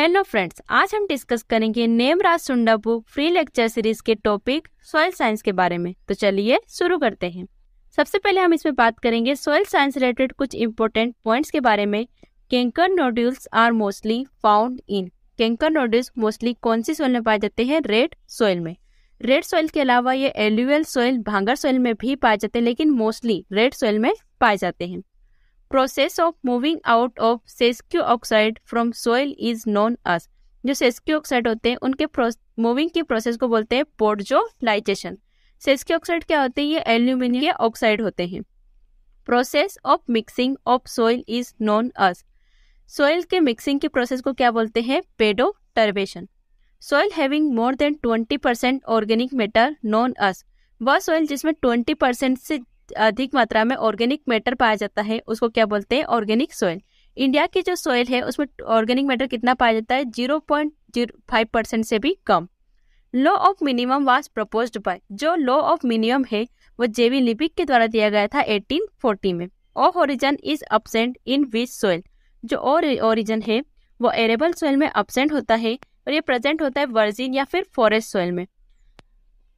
Hello friends आज हम discuss करेंगे नेमराज सुंडापू फ्री लेक्चर सीरीज के टॉपिक सोयल साइंस के बारे में तो चलिए शुरू करते हैं सबसे पहले हम इसमें बात करेंगे सोयल साइंस रिलेटेड कुछ इंपॉर्टेंट पॉइंट्स के बारे में kankar nodules are mostly found in kankar nodules mostly कौन सी सोइल में पाए जाते हैं रेड सोयल में रेड सॉइल के अलावा ये एल्यूएल सोयल भांगर सॉइल में भी पाए जाते हैं लेकिन मोस्टली रेड सोयल में पाए जाते हैं process of moving out of sesquioxide from soil is known as जो सेस्क्यू ऑक्साइड होते हैं उनके मूविंग के प्रोसेस को बोलते हैं पोर्जोलाइजेशन सेस्क्यू ऑक्साइड क्या होते हैं ये एल्यूमिनियम के ऑक्साइड होते हैं process of mixing of soil is known as soil के मिक्सिंग के प्रोसेस को क्या बोलते हैं pedoturbation having more than twenty percent organic matter known as वह सॉइल जिसमें ट्वेंटी परसेंट से अधिक मात्रा में ऑर्गेनिक मैटर पाया जाता है उसको क्या बोलते हैं ऑर्गेनिक सॉइल इंडिया की जो सॉइल है उसमें ऑर्गेनिक मैटर कितना पाया जाता है zero point zero five percent से भी कम law of minimum was proposed by जो लॉ ऑफ मिनिमम है वो जेवी लिपिक के द्वारा दिया गया था फोर्टी में O horizon is absent in which soil जो और ओरिजन है वो एरेबल सोयल में अब्सेंट होता है और ये प्रेजेंट होता है वर्जिन या फिर फॉरेस्ट सोयल में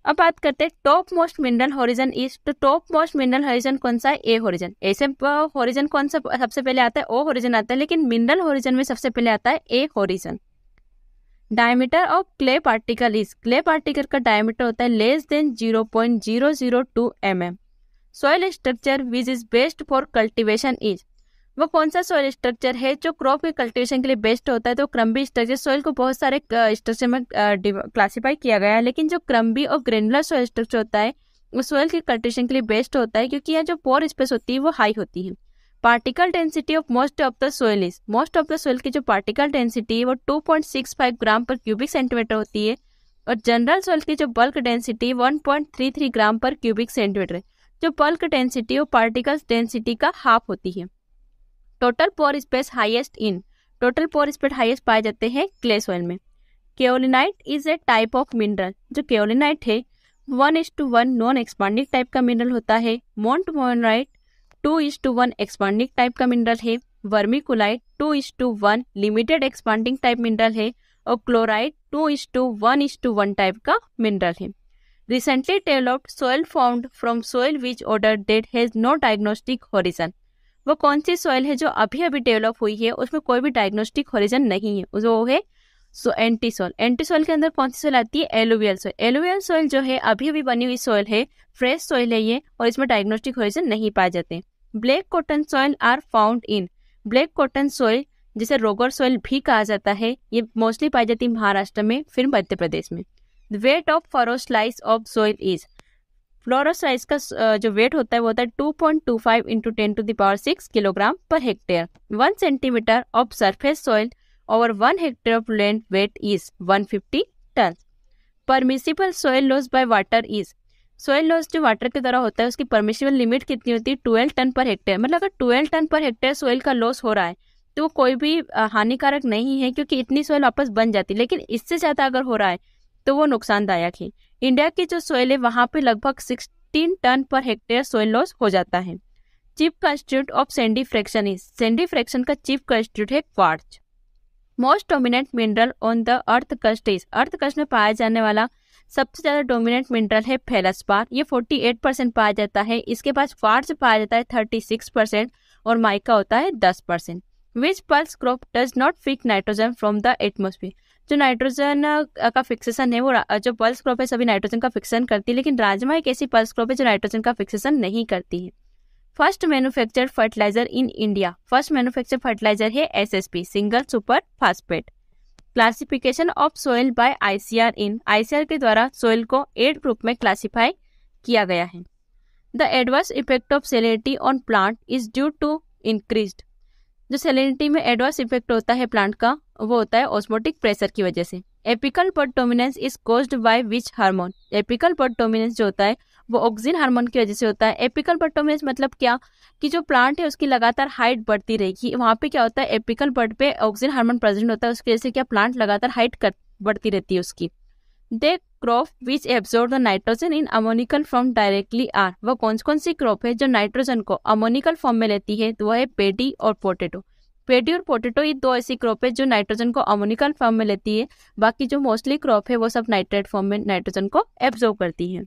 अब बात करते हैं top most mineral horizon is तो टॉप मोस्ट मिनरल होरिजन कौन सा है ए होरिजन ऐसे होरिजन कौन सा सबसे पहले आता है ओ होरिजन आता है लेकिन मिनरल होरिजन में सबसे पहले आता है A horizon diameter of clay particle is clay particle का डायमीटर होता है less than zero point zero zero two M M soil structure which is best for cultivation is वो कौन सा सॉइल स्ट्रक्चर है जो क्रॉप के कल्टीवेशन के लिए बेस्ट होता है तो क्रम्बी स्ट्रक्चर सॉइल को बहुत सारे स्ट्रक्चर में क्लासीफाई किया गया है लेकिन जो क्रम्बी और ग्रेनुलर सॉइल स्ट्रक्चर होता है वो सॉइल के कल्टीवेशन के लिए बेस्ट होता है क्योंकि यहाँ जो पोर स्पेस होती है वो हाई होती है particle density of most of the soil is most of the soil की जो पार्टिकल डेंसिटी है वो five gram per cubic centimetre होती है और जनरल सोयल की जो bulk density one three gram per cubic centimetre है जो बल्क डेंसिटी और पार्टिकल डेंसिटी का हाफ होती है total pore space highest in total pore space highest पाए जाते हैं क्ले सोयल में kaolinite is a type of mineral जो केओलिनाइट है one is to one non expanding type का मिनरल होता है montmorillonite two is to one expanding type का मिनरल है vermiculite to is to one limited expanding type mineral है और chloride two is to one is to one type का mineral है recently developed soil found from soil which order that has no diagnostic horizon वो कौन सी soil है जो अभी अभी डेवलप हुई है उसमें कोई भी डायग्नोस्टिक होरिजन नहीं है वो है so entisol entisol के अंदर कौन सी सॉइल आती है एलोवियल सॉइल एलोवियल सॉइल जो है अभी अभी बनी हुई सॉइल है फ्रेश सॉइल है ये और इसमें डायग्नोस्टिक होरिजन नहीं पाए जाते black cotton soil are found in black cotton soil जिसे रोगर सॉइल भी कहा जाता है ये मोस्टली पाई जाती है महाराष्ट्र में फिर मध्य प्रदेश में weight of furrow slice of soil is फ्लोरस राइस का uh, जो वेट होता है वो होता है two point two five into ten to the power six kilogram per hectare one centimetre of surface soil over one hectare of land weight is one fifty ton permissible soil loss by water is soil loss जो water की तरह होता है उसकी permissible limit कितनी होती है twelve ton per hectare मतलब अगर twelve ton per hectare soil का लॉस हो रहा है तो कोई भी uh, हानिकारक नहीं है क्योंकि इतनी सॉइल वापस बन जाती है लेकिन इससे ज़्यादा अगर हो रहा है तो वो नुकसानदायक है इंडिया की जो सोयल है वहाँ पे लगभग sixteen ton per hectare soil loss हो जाता है chief constituent of sandy fraction is sandy fraction का चीफ कंस्टिट्यूट है quartz most dominant mineral on the earth crust is अर्थ कस्ट में पाया जाने वाला सबसे ज्यादा डोमिनेंट मिनरल है फेलसपार ये 48 परसेंट पाया जाता है इसके पास क्वार्च पाया जाता है 36 परसेंट और माइका होता है 10 percent which pulse crop does not fix nitrogen from the atmosphere जो नाइट्रोजन का फिक्सेशन है वो जो पल्स क्रॉप है सभी नाइट्रोजन का फिक्सेशन करती है लेकिन राजमा एक ऐसी पल्स क्रॉप है जो नाइट्रोजन का फिक्सेशन नहीं करती है first manufacture fertiliser in India first manufacture fertiliser है SSP single super phosphate classification of soil by ICR in ICR के द्वारा सोयल को एड ग्रुप में क्लासिफाई किया गया है the adverse effect of salinity on plant is due to increase जो salinity में एडवर्स इफेक्ट होता है प्लांट का वो होता है ऑस्मोटिक प्रेशर की वजह से apical bud dominance is caused by which hormone apical bud dominance जो होता है वो ऑक्सीजन हार्मोन की वजह से होता है एपिकल पॉट डोमिनेंस मतलब क्या कि जो प्लांट है उसकी लगातार हाइट बढ़ती रहेगी वहाँ पे क्या होता है एपिकल बर्ड पे ऑक्सीजन हार्मोन प्रेजेंट होता है उसकी वजह से क्या प्लांट लगातार हाइट कर बढ़ती रहती है उसकी the crop which absorb the nitrogen in ammoniacal form directly are वो कौन कौन सी क्रॉप है जो नाइट्रोजन को अमोनिकल फॉर्म में लेती है तो वह है पेडी और पोटेटो पेडी और पोटेटो ये दो ऐसी क्रॉप है जो नाइट्रोजन को अमोनिकल फॉर्म में लेती है बाकी जो मोस्टली क्रॉप है वो सब नाइट्रेट फॉर्म में नाइट्रोजन को एब्जॉर्व करती है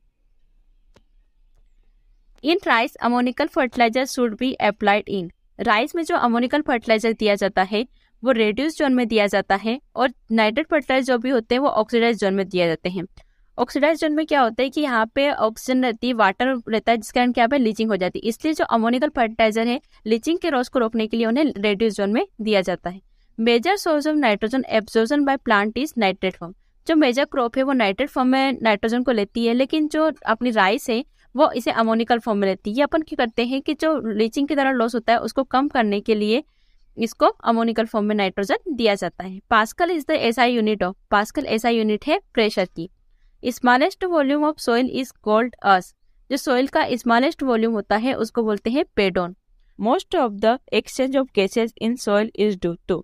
in rice ammoniacal fertiliser should be applied in rice में जो अमोनिकल फर्टिलाइजर दिया जाता है वो रेड्यूस जोन में दिया जाता है और नाइट्रेट फर्टिलाइजर जो भी होते हैं वो ऑक्सीडाइज जोन में दिया जाते हैं ऑक्सीडाइज जोन में क्या होता है कि यहाँ पे ऑक्सीजन रहती है वाटर रहता है जिसके कारण क्या पे लीचिंग हो जाती है इसलिए जो अमोनिकल फर्टिलाइजर है लीचिंग के रोज को रोकने के लिए उन्हें रेड्यूस जोन में दिया जाता है major source of nitrogen absorption by plant is nitrate form जो मेजर क्रॉप है वो नाइट्रेट फॉर्म में नाइट्रोजन को लेती है लेकिन जो अपनी राइस है वो इसे अमोनिकल फॉर्म में लेती है ये अपन क्या करते हैं कि जो लीचिंग के द्वारा लॉस होता है उसको कम करने के लिए इसको अमोनिकल फॉर्म में नाइट्रोजन दिया जाता है pascal is the SI unit of pascal SI unit है प्रेशर की smallest volume of soil is called as जो सॉइल का स्मॉलेस्ट वॉल्यूम होता है उसको बोलते हैं pedon most of the exchange of gases in soil is due to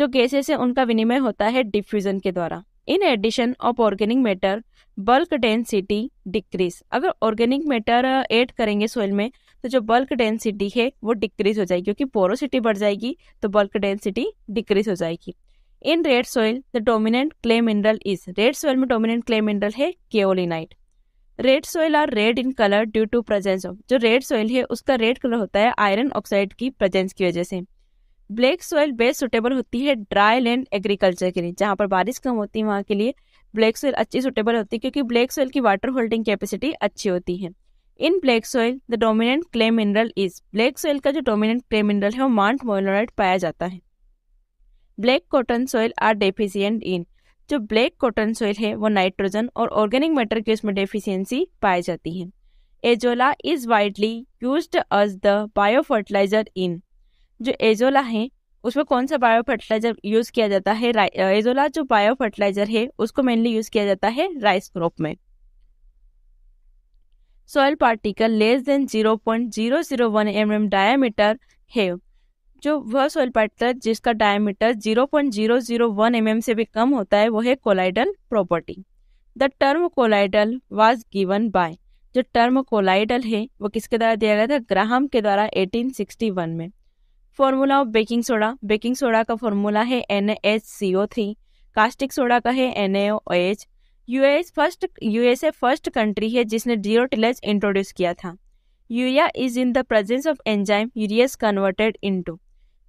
जो गैसेस है उनका विनिमय होता है डिफ्यूजन के द्वारा in addition of organic matter bulk density decrease अगर ऑर्गेनिक मैटर ऐड करेंगे सॉइल में तो जो बल्क डेंसिटी है वो डिक्रीज हो जाएगी क्योंकि पोरोसिटी बढ़ जाएगी तो बल्क डेंसिटी डिक्रीज हो जाएगी in red soil the dominant clay mineral is red soil में डोमिनेंट क्ले मिनरल है kaolinite red soil are red in colour due to presence of जो रेड सॉइल है उसका रेड कलर होता है iron oxide की प्रेजेंस की वजह से ब्लैक सॉइल बेस्ट सुटेबल होती है ड्राई लैंड एग्रीकल्चर के लिए जहाँ पर बारिश कम होती है वहाँ के लिए ब्लैक सॉइल अच्छी सुटेबल होती है क्योंकि ब्लैक सॉइल की वाटर होल्डिंग कैपेसिटी अच्छी होती है in black soil the dominant clay mineral is black soil का जो डोमिनेंट क्ले मिनरल है वो माउंट मोलोराइट पाया जाता है black cotton soil are deficient in जो ब्लैक कॉटन सॉइल है वो नाइट्रोजन और ऑर्गेनिक मैटर की उसमें डेफिशिएंसी पाई जाती है azolla is widely used as the biofertiliser in जो एजोला है उसमें कौन सा बायो फर्टिलाइजर यूज किया जाता है एजोला जो बायो फर्टिलाइजर है उसको मेनली यूज किया जाता है राइस क्रॉप में soil particle less than zero point zero zero one M M diameter है जो वह सोयल पार्टिकल जिसका डायमीटर 0.001 mm से भी कम होता है वो है colloidal property the term colloidal was given by जो टर्म कोलाइडल है वो किसके द्वारा दिया गया था ग्राहम के द्वारा 1861 में formula of baking soda baking soda का फॉर्मूला है N H C O three caustic soda का है N H US first USA first country है जिसने जीरो टिलेज इंट्रोड्यूस किया था urea is in the presence of enzyme urease converted into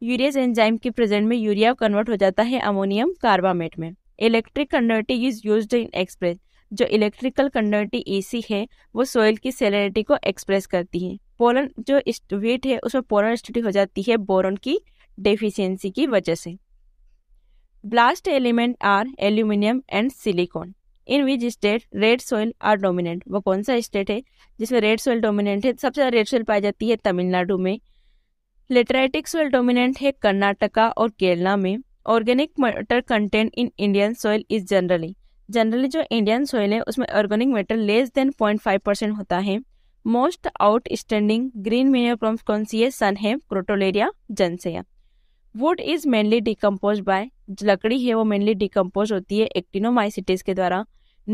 urease enzyme के present में urea convert हो जाता है अमोनियम कार्बामेट में electric conducting is use in express जो इलेक्ट्रिकल कंडक्टिंग ए है वो सोयल की सेलेरिटी को एक्सप्रेस करती है पोलन जो वेट है उसमें पोलन स्टडी हो जाती है बोरन की डेफिशिएंसी की वजह से blast element are aluminium and silicon in which state red soil are dominant वो कौन सा स्टेट है जिसमें रेड सॉइल डोमिनेंट है सबसे ज़्यादा रेड सोइल पाई जाती है तमिलनाडु में लेटराइटिक वेल डोमिनेंट है कर्नाटका और केरला में organic matter content in Indian soil is generally generally जो इंडियन सोयल है उसमें organic matter less than point five percent होता है मोस्ट आउट स्टैंडिंग ग्रीन कौन सी है सन है crotalaria juncea wood is mainly decompose by लकड़ी है वो मेनली डिकम्पोज होती है एक्टिनोमाइसिटीज के द्वारा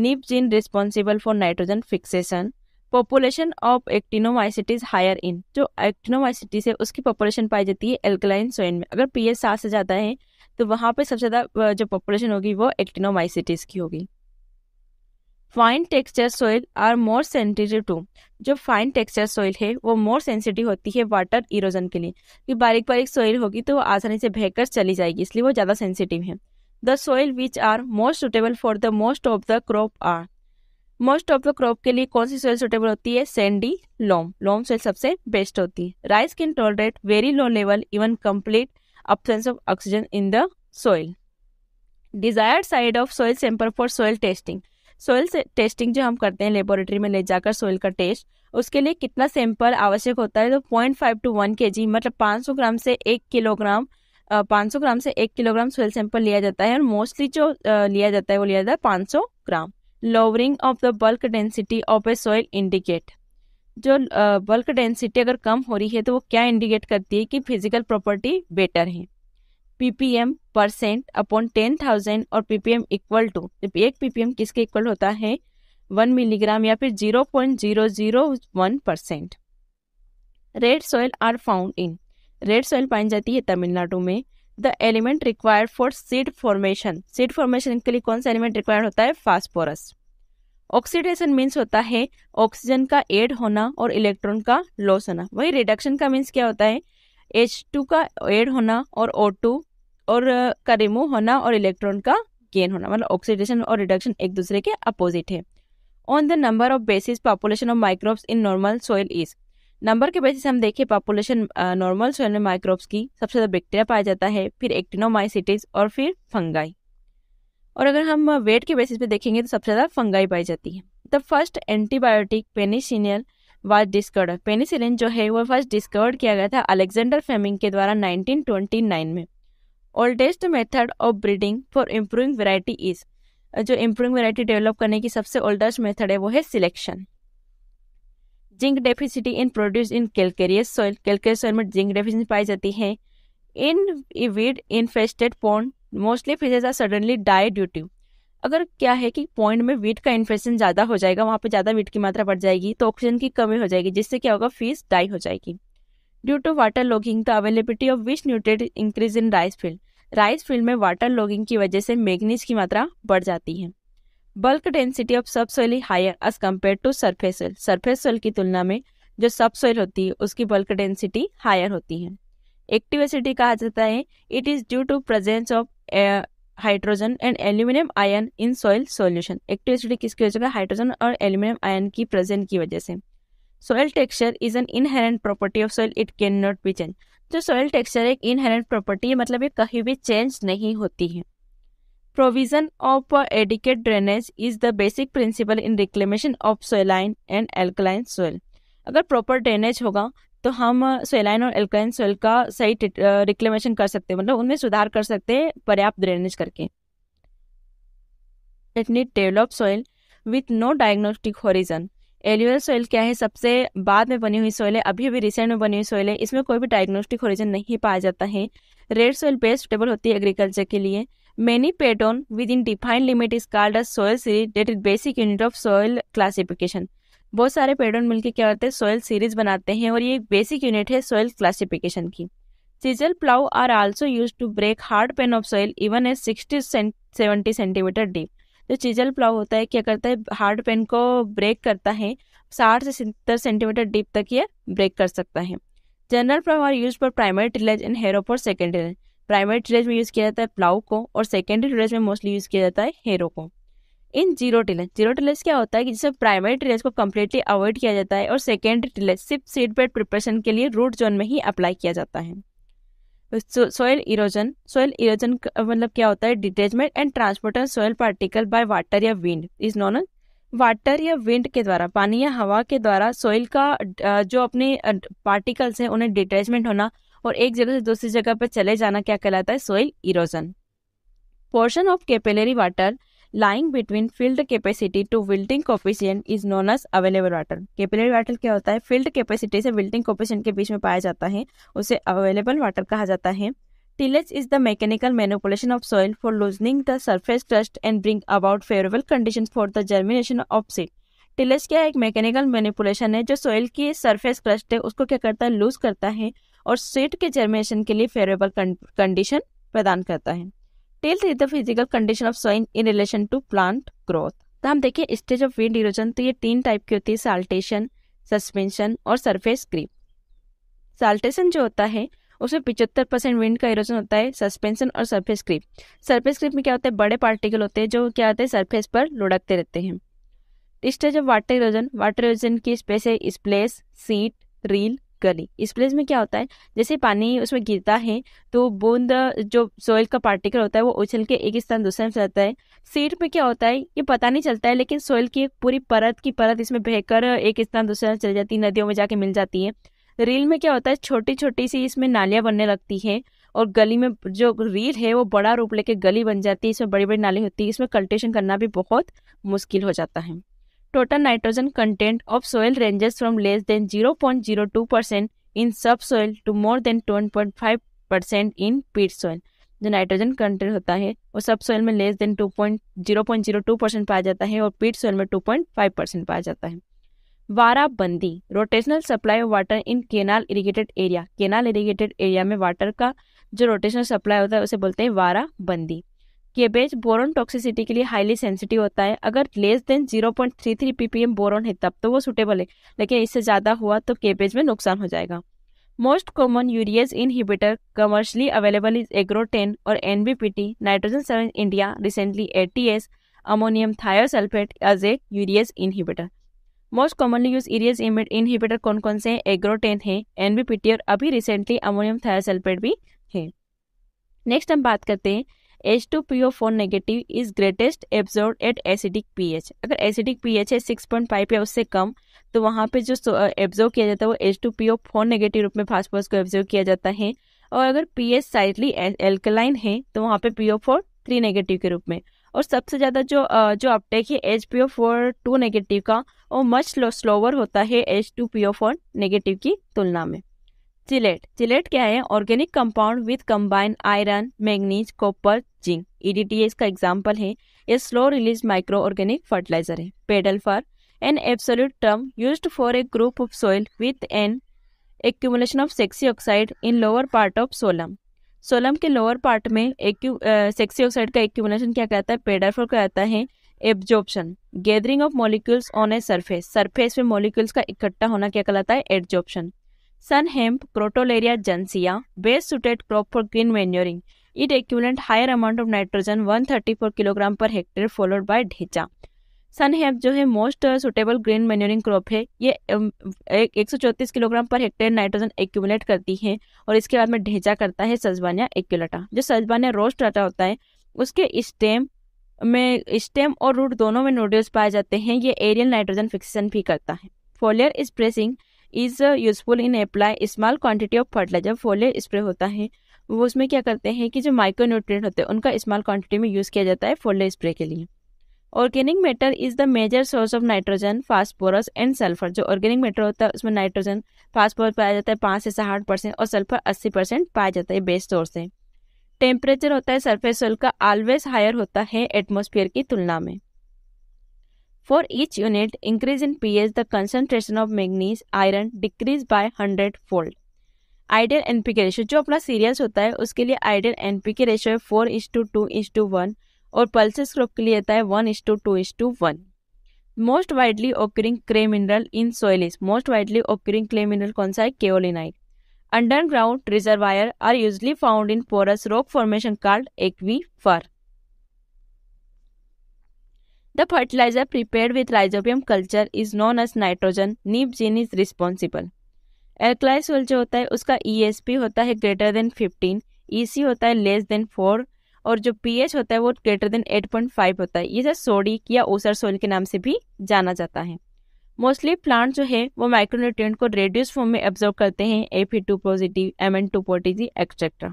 nif gene responsible for nitrogen fixation population of actinomycetes higher in जो एक्टिनोमाइसिटीज है उसकी पॉपुलेशन पाई जाती है एल्कलाइन सोइन में अगर पीएच सात से ज़्यादा है तो वहाँ पे सबसे ज़्यादा जो पॉपुलेशन होगी वो एक्टिनोमाइसिटीज की होगी fine texture soil are more sensitive to जो फाइन टेक्सचर सोइल है वो मोर सेंसिटिव होती है वाटर इरोजन के लिए क्योंकि बारीक बारीक सोइल होगी तो वो आसानी से बहकर चली जाएगी इसलिए वो ज़्यादा सेंसिटिव है the soil which are most suitable for the most of the crop are most of the crop के लिए कौन सी सोइल सुटेबल होती है सैंडी लॉम लॉम सोइल सबसे बेस्ट होती है rice can tolerate very low level even complete absence of oxygen in the soil desired size of soil sample for soil testing soil testing जो हम करते हैं laboratory में ले जाकर सोइल का टेस्ट उसके लिए कितना सैंपल आवश्यक होता है तो पॉइंट फाइव टू वन के जी मतलब पाँच सौ ग्राम से एक किलोग्राम पाँच सौ ग्राम से एक किलोग्राम सोइल सैंपल लिया जाता है और मोस्टली जो लिया जाता है वो लिया जाता है पाँच सौ gram lowering of the bulk density of a soil indicate जो बल्क डेंसिटी अगर कम हो रही है तो वो क्या इंडिकेट करती है कि फिजिकल प्रॉपर्टी बेटर है PPM percent upon ten thousand और पीपीएम इक्वल टू जब एक पीपीएम किसके इक्वल होता है वन मिलीग्राम या फिर zero point zero zero one percent red soil are found in red soil पाई जाती है तमिलनाडु में the element required for seed formation seed formation के लिए कौन सा एलिमेंट रिक्वायर्ड होता है फास्फोरस ऑक्सीडेशन मीन्स होता है ऑक्सीजन का एड होना और इलेक्ट्रॉन का लॉस होना वही रिडक्शन का मीन्स क्या होता है एच टू का एड होना और ओ टू और का रिमूव होना और इलेक्ट्रॉन का गेन होना मतलब ऑक्सीडेशन और रिडक्शन एक दूसरे के अपोजिट है on the number of basis population of microbes in normal soil is number के बेसिस हम देखें पॉपुलेशन नॉर्मल सोयल में माइक्रोब्स की सबसे ज़्यादा बैक्टीरिया पाया जाता है फिर एक्टिनोमाइसिटिस और फिर फंगाई और अगर हम वेट के बेसिस पे देखेंगे तो सबसे ज़्यादा फंगाई पाई जाती है the first antibiotic penicillin was discovered penicillin जो है वो फर्स्ट डिस्कवर्ड किया गया था अलेक्जेंडर फेमिंग के द्वारा 1929 में oldest method of breeding for improving variety is जो इम्प्रूविंग वेराइटी डेवलप करने की सबसे ओल्डेस्ट मेथड है वो है selection zinc deficiency in produce in calcareous soil calcareous soil में जिंक डेफिसिटी पाई जाती है in weed infested pond mostly fishes are suddenly die due to अगर क्या है कि पॉइंट में वीट का इन्फेक्शन ज़्यादा हो जाएगा वहाँ पे ज़्यादा वीट की मात्रा बढ़ जाएगी तो ऑक्सीजन की कमी हो जाएगी जिससे क्या होगा फीस डाई हो जाएगी due to water logging the availability of which nutrient increase in rice field rice field में वाटर लॉगिंग की वजह से मैग्नीज की मात्रा बढ़ जाती है bulk density of sub soil ही higher as compare to surface soil surface soil की तुलना में जो सब सोइल होती है उसकी बल्क डेंसिटी हायर होती है एक्टिव एसिडिटी कहा जाता है it is due to presence of hydrogen and aluminium ion in soil solution active acidity किसकी वजह से हाइड्रोजन और एल्यूमिनियम आयन की प्रेजेंट की वजह से soil texture is an inherent property of soil it can not be change तो soil texture एक इनहेरेंट प्रॉपर्टी है मतलब ये कहीं भी चेंज नहीं होती है Provision of adequate drainage is the basic principle in reclamation of saline and alkaline soil. अगर प्रॉपर ड्रेनेज होगा तो हम सोलाइन uh, और एल्कलाइन सोयल का सही रिक्लेमेशन uh, कर सकते हैं मतलब उनमें सुधार कर सकते हैं पर्याप्त ड्रेनेज करके it neat develop soil with no diagnostic horizon alluvial soil क्या है सबसे बाद में बनी हुई सोयल है अभी अभी रिसेंट में बनी हुई सोयल है इसमें कोई भी डायग्नोस्टिक होरिजन नहीं पाया जाता है रेड सोयल बेस्ट सुटेबल होती है एग्रीकल्चर के लिए Many pattern within defined limit is called as soil series that is basic unit of soil classification. बहुत सारे पैटर्न मिलकर क्या होते हैं सोयल सीरीज बनाते हैं और ये एक बेसिक यूनिट है सोयल क्लासिफिकेशन की chisel plough are also use to break hard pan of soil even as sixty seventy centimetre deep जो चिजल प्लाउ होता है क्या करता है हार्ड पेन को ब्रेक करता है साठ से सत्तर सेंटीमीटर डीप तक ये ब्रेक कर सकता है general plough are use for primary tillage and harrow for secondary primary tillage में यूज़ किया जाता है प्लाउ को और सेकेंडरी टिलेज में मोस्टली यूज़ किया जाता है हेरो को in zero tillage zero tillage क्या होता है कि जिसमें प्राइमरी टिलेज को कम्प्लीटली अवॉइड किया जाता है और सेकेंडरी टिलेज सिर्फ सीड बेड प्रिपरेशन के लिए रूट जोन में ही अप्लाई किया जाता है सोयल इरोजन सोयल इरोजन मतलब क्या होता है detachment and transporter soil particle by water या wind is known as water या विंड के द्वारा पानी या हवा के द्वारा सॉइल का जो अपने पार्टिकल्स हैं उन्हें डिटेचमेंट होना और एक जगह से दूसरी जगह पर चले जाना क्या कहलाता है soil erosion portion of capillary water lying between field capacity to wilting coefficient is known as available water capillary water क्या होता है फील्ड कैपेसिटी से विल्टिंग कोफिशियंट के बीच में पाया जाता है उसे अवेलेबल वाटर कहा जाता है tillage is the mechanical manipulation of soil for loosening the surface crust and bring about favourable condition for the germination of seed tillage क्या एक मैकेनिकल मैनिपुलेशन है जो सॉइल की सरफेस क्रस्ट है उसको क्या करता है लूज करता है और सीट के जर्मिनेशन के लिए फेवरेबल कंडीशन प्रदान करता है tilth read the physical condition of soil in relation to plant growth तो हम देखिए स्टेज ऑफ विंड इरोजन तो ये तीन टाइप की होती है साल्टेशन सस्पेंशन और सरफेस क्रीप साल्टेशन जो होता है उसमें पिचहत्तर परसेंट विंड का इरोजन होता है सस्पेंशन और सरफेस क्रीप सरफेस क्रीप में क्या होता है बड़े पार्टिकल होते हैं जो क्या होते हैं सरफेस पर लुढ़कते रहते हैं stage of water erosion water erosion की स्पेस है स्प्लेस सीट रील गली इस प्लेस में क्या होता है जैसे पानी उसमें गिरता है तो बूंद जो सोयल का पार्टिकल होता है वो उछल के एक स्थान दूसरे से चलता है सीट में क्या होता है ये पता नहीं चलता है लेकिन सोयल की एक पूरी परत की परत इसमें बहकर एक स्थान दूसरे में चल जाती है नदियों में जाके मिल जाती है रील में क्या होता है छोटी छोटी सी इसमें नालियाँ बनने लगती है और गली में जो रील है वो बड़ा रूप लेके गली बन जाती है इसमें बड़ी बड़ी नाली होती है इसमें कल्टेशन करना भी बहुत मुश्किल हो जाता है total nitrogen content of ranges from less than zero point zero two percent in sub soil to more than to point five percent in peat soil जो नाइट्रोजन कंटेंट होता है वो सब सोयल में less than two point zero point zero two percent पाया जाता है और पीट सोयल में टू पॉइंट फाइव परसेंट पाया जाता है warabandi rotational supply of water in canal irrigated area canal irrigated area में वाटर का जो रोटेशनल सप्लाई होता है उसे बोलते हैं वाराबंदी केबेज बोरोन टॉक्सिसिटी के लिए हाईली सेंसिटिव होता है अगर लेस देन 0.33 पीपीएम बोरोन है तब तो वो सुटेबल है लेकिन इससे ज़्यादा हुआ तो केबेज में नुकसान हो जाएगा most common urease inhibitor commercially available is Agrotain और NBPT nitrogen seven India recently ATS ammonium thiosulphate as a urease inhibitor most commonly use urease inhibitor कौन कौन से हैं एग्रोटेन है एनबीपीटी और अभी रिसेंटली अमोनियम थायोसल्फेट भी है नेक्स्ट हम बात करते हैं H two P O four negative is greatest absorb at acidic pH अगर एसिडिक पीएच है सिक्स पॉइंट फाइव या उससे कम तो वहाँ पे जो एब्जॉर्व किया जाता है वो H two P O four negative रूप में फास्फोरस को एब्जॉर्ब किया जाता है और अगर पी एच साइडली एल्कलाइन है तो वहाँ पे P O four three negative के रूप में और सबसे ज़्यादा जो जो अपटेक है H P O four two negative का वो मच स्लोवर होता है H two P O four negative की तुलना में चिलेट चिलेट क्या है organic compound with combined iron manganese copper zinc EDTA e का एग्जाम्पल है ये slow release micro organic fertiliser है pedalfer an absolute term use for a group of soil with an accumulation of sesquioxide in lower part of सोलम solum के lower part में sesquioxide का accumulation क्या कहता है pedalfer कहता है absorption gathering of molecules on a surface surface में molecules का इकट्ठा होना क्या कहलाता है absorption sunn hemp crotalaria juncea best suited crop for green manuring it accumulate higher amount of nitrogen 134 kilogram per hectare followed by dhaincha sunn hemp जो है most suitable green manuring crop है ये um, एक सौ चौंतीस kilogram per hectare nitrogen accumulate करती है और इसके बाद में ढेचा करता है सजबानिया एक्यूलेटा जो सजबानिया रोस्ट आटा होता है उसके स्टेम में स्टेम और रूट दोनों में नूडल्स पाए जाते हैं ये एरियल नाइट्रोजन फिक्सेशन भी करता है foliar spraying is useful in apply small quantity of fertiliser foliar spray होता है वो उसमें क्या करते हैं कि जो माइक्रो न्यूट्रिएंट होते हैं उनका स्मॉल क्वांटिटी में यूज़ किया जाता है फोल्डर स्प्रे के लिए organic matter is the major source of nitrogen phosphorus and sulphur जो ऑर्गेनिक मैटर होता है उसमें नाइट्रोजन फास्फोरस पाया जाता है पाँच से साठ परसेंट और सल्फर अस्सी परसेंट पाया जाता है बेस्ट सोर्स है टेम्परेचर होता है सरफेस सोल का ऑलवेज हायर होता है एटमोसफियर की तुलना में for each unit increase in P as the concentration of manganese iron decrease by hundred fold ideal के रेशियो जो अपना सीरियल्स होता है उसके लिए आइडियल के रेशियो है four is to two is to one और पल्सेस क्रॉप के लिए रहता है one is to two is to one most widely occurring clay mineral in is most widely occurring clay mineral कौन सा है kaolinite underground reservoir are usually found in porous rock formation card the fertilizer prepare with rhizobium culture is known as nitrogen nif gene is responsible alkaline soil जो होता है उसका ई e होता है greater than fifteen E होता है less then four और जो एच होता है वो ग्रेटर देन फाइव होता है ये सर सोडिक या ओसर सोल के नाम से भी जाना जाता है मोस्टली प्लांट जो है वो माइक्रोन्यूट्रिएंट को रेड्यूस फॉर्म में एब्जॉर्व करते हैं a Fe two positive M N two positive etcetera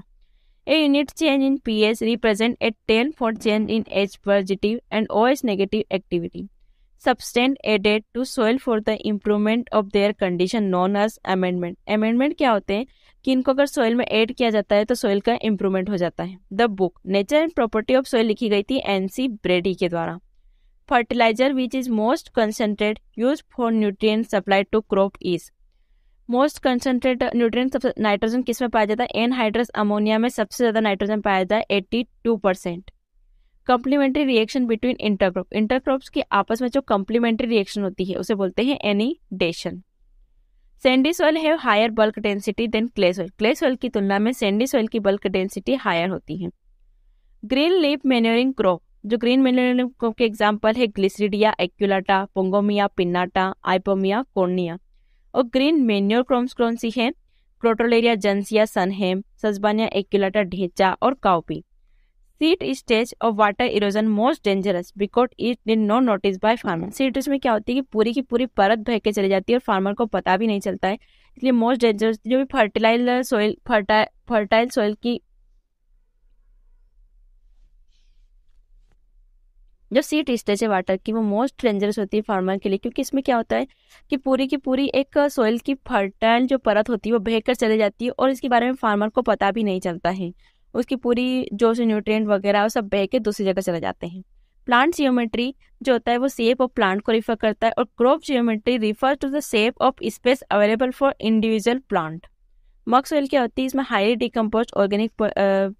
a unit change in P H represent a ten for change in H positive and O H negative activity substance added to soil for the improvement of their condition known as amendment amendment क्या होते हैं कि इनको अगर soil में add किया जाता है तो सोयल का इम्प्रूवमेंट हो जाता है the book nature and property of soil लिखी गई थी एनसी ब्रेडी के द्वारा fertiliser which is most concentrate use for nutrient supply to crop is most concentrate nutrient nitrogen किस में पाया जाता है एनहाइड्रस अमोनिया में सबसे ज़्यादा नाइट्रोजन पाया जाता है eighty two percent complementary reaction between intercrop intercrops की आपस में जो कंप्लीमेंट्री रिएक्शन होती है उसे बोलते हैं एनी डेशन sandy soil have higher bulk density than clay soil clay soil की तुलना में सैंडी सॉइल की बल्क डेंसिटी हायर होती है ग्रीन लीफ मेन्योरिंग क्रॉप जो ग्रीन मेन्योरिंग क्रॉप के एग्जाम्पल है gliricidia aculeata pongamia pinnata ipomoea cornea और ग्रीन मेन्योर क्रॉप्स कौन सी हैं क्रोटोलेरिया जनसिया सनहेम सजबानिया एक्यूलाटा ढेचा और cowpea sheet stage of water erosion most dangerous because it didn't no notice by farmer sheet में क्या होती है कि पूरी की पूरी परत बह के चली जाती है और फार्मर को पता भी नहीं चलता है इसलिए मोस्ट डेंजरस जो भी फर्टिलाइल सोइल फर्टाइल सोइल की जो सीट स्टेज है वाटर की वो मोस्ट डेंजरस होती है फार्मर के लिए क्योंकि इसमें क्या होता है कि पूरी की पूरी एक सोइल की फर्टाइल जो परत होती है वो बहकर चली जाती है और इसके बारे में फार्मर को पता भी नहीं चलता है उसकी पूरी जो से न्यूट्रिएंट वगैरह वो सब बह के दूसरी जगह चले जाते हैं प्लांट जियोमेट्री जो होता है वो सेप ऑफ प्लांट को रिफर करता है और crop geometry refer to the shape of space available for individual plant muck soil क्या होती है इसमें हाईली डिकम्पोज ऑर्गेनिक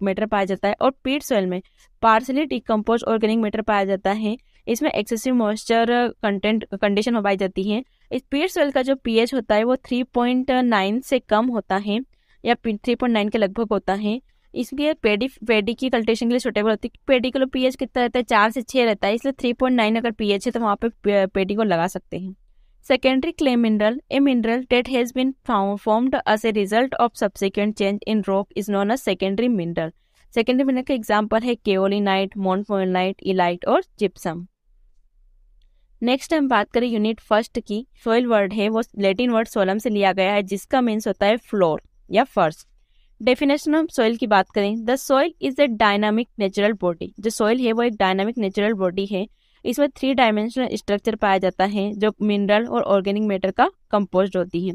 मेटर पाया जाता है और पीट सोइल में पार्सली डिकम्पोज ऑर्गेनिक मेटर पाया जाता है इसमें एक्सेसिव मॉइस्चर कंटेंट कंडीशन हो पाई जाती है इस पीट सोयल का जो पीएच होता है वो 3.9 से कम होता है या 3.9 के लगभग होता है इसलिए पेडी पेडी की कल्टेशन के लिए सुटेबल होती है पेडी के लिए पीएच कितना रहता है चार से छः रहता है इसलिए थ्री पॉइंट नाइन अगर पीएच है तो वहाँ पे पेडी को लगा सकते हैं secondary clay mineral a mineral that has been formed as a result of subsequent change in rock is known as secondary mineral secondary mineral का एग्जाम्पल है केओलिनाइट मोनफोनाइट इलाइट और जिप्सम नेक्स्ट हम बात करें यूनिट फर्स्ट की soil word है वो Latin word सोलम से लिया गया है जिसका मीन्स होता है फ्लोर या फर्स्ट डेफिनेशन ऑफ सॉइल की बात करें the soil is a dynamic natural body जो सॉइल है वो एक डायनामिक नेचुरल बॉडी है इसमें थ्री डायमेंशनल स्ट्रक्चर पाया जाता है जो मिनरल और ऑर्गेनिक मैटर का कंपोज होती है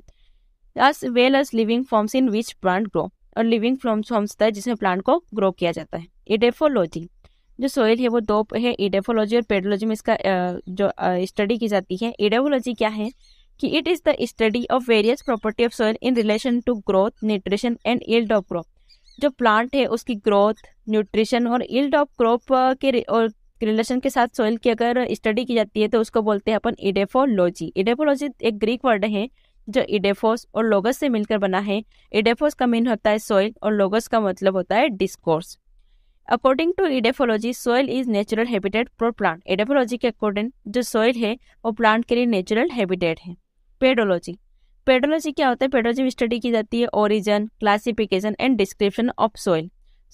as well as living forms in which plant grow और लिविंग फॉर्म्स फॉर्म्स होता है जिसमें प्लांट को ग्रो किया जाता है इडेफोलॉजी जो सॉइल है वो दो है इडेफोलॉजी और पेडोलॉजी में इसका जो स्टडी की जाती है इडेफोलॉजी क्या है कि it is the study of various property of soil in relation to growth nutrition and yield of crop जो प्लांट है उसकी ग्रोथ न्यूट्रिशन और इल्ड ऑफ क्रॉप के और रिलेशन के साथ सॉइल की अगर स्टडी की जाती है तो उसको बोलते हैं अपन इडेफोलॉजी इडेफोलॉजी एक ग्रीक वर्ड है जो इडेफोस और लोगस से मिलकर बना है इडेफोस का मीन होता है सॉइल और लोगस का मतलब होता है discourse according to edaphology soil is natural habitat for plant edaphology के अकॉर्डिंग जो सॉइल है वो प्लांट के लिए नेचुरल हैबिटेट है पेडोलॉजी पेडोलॉजी क्या होता है पेडोलॉजी में स्टडी की जाती है origin classification and description of soil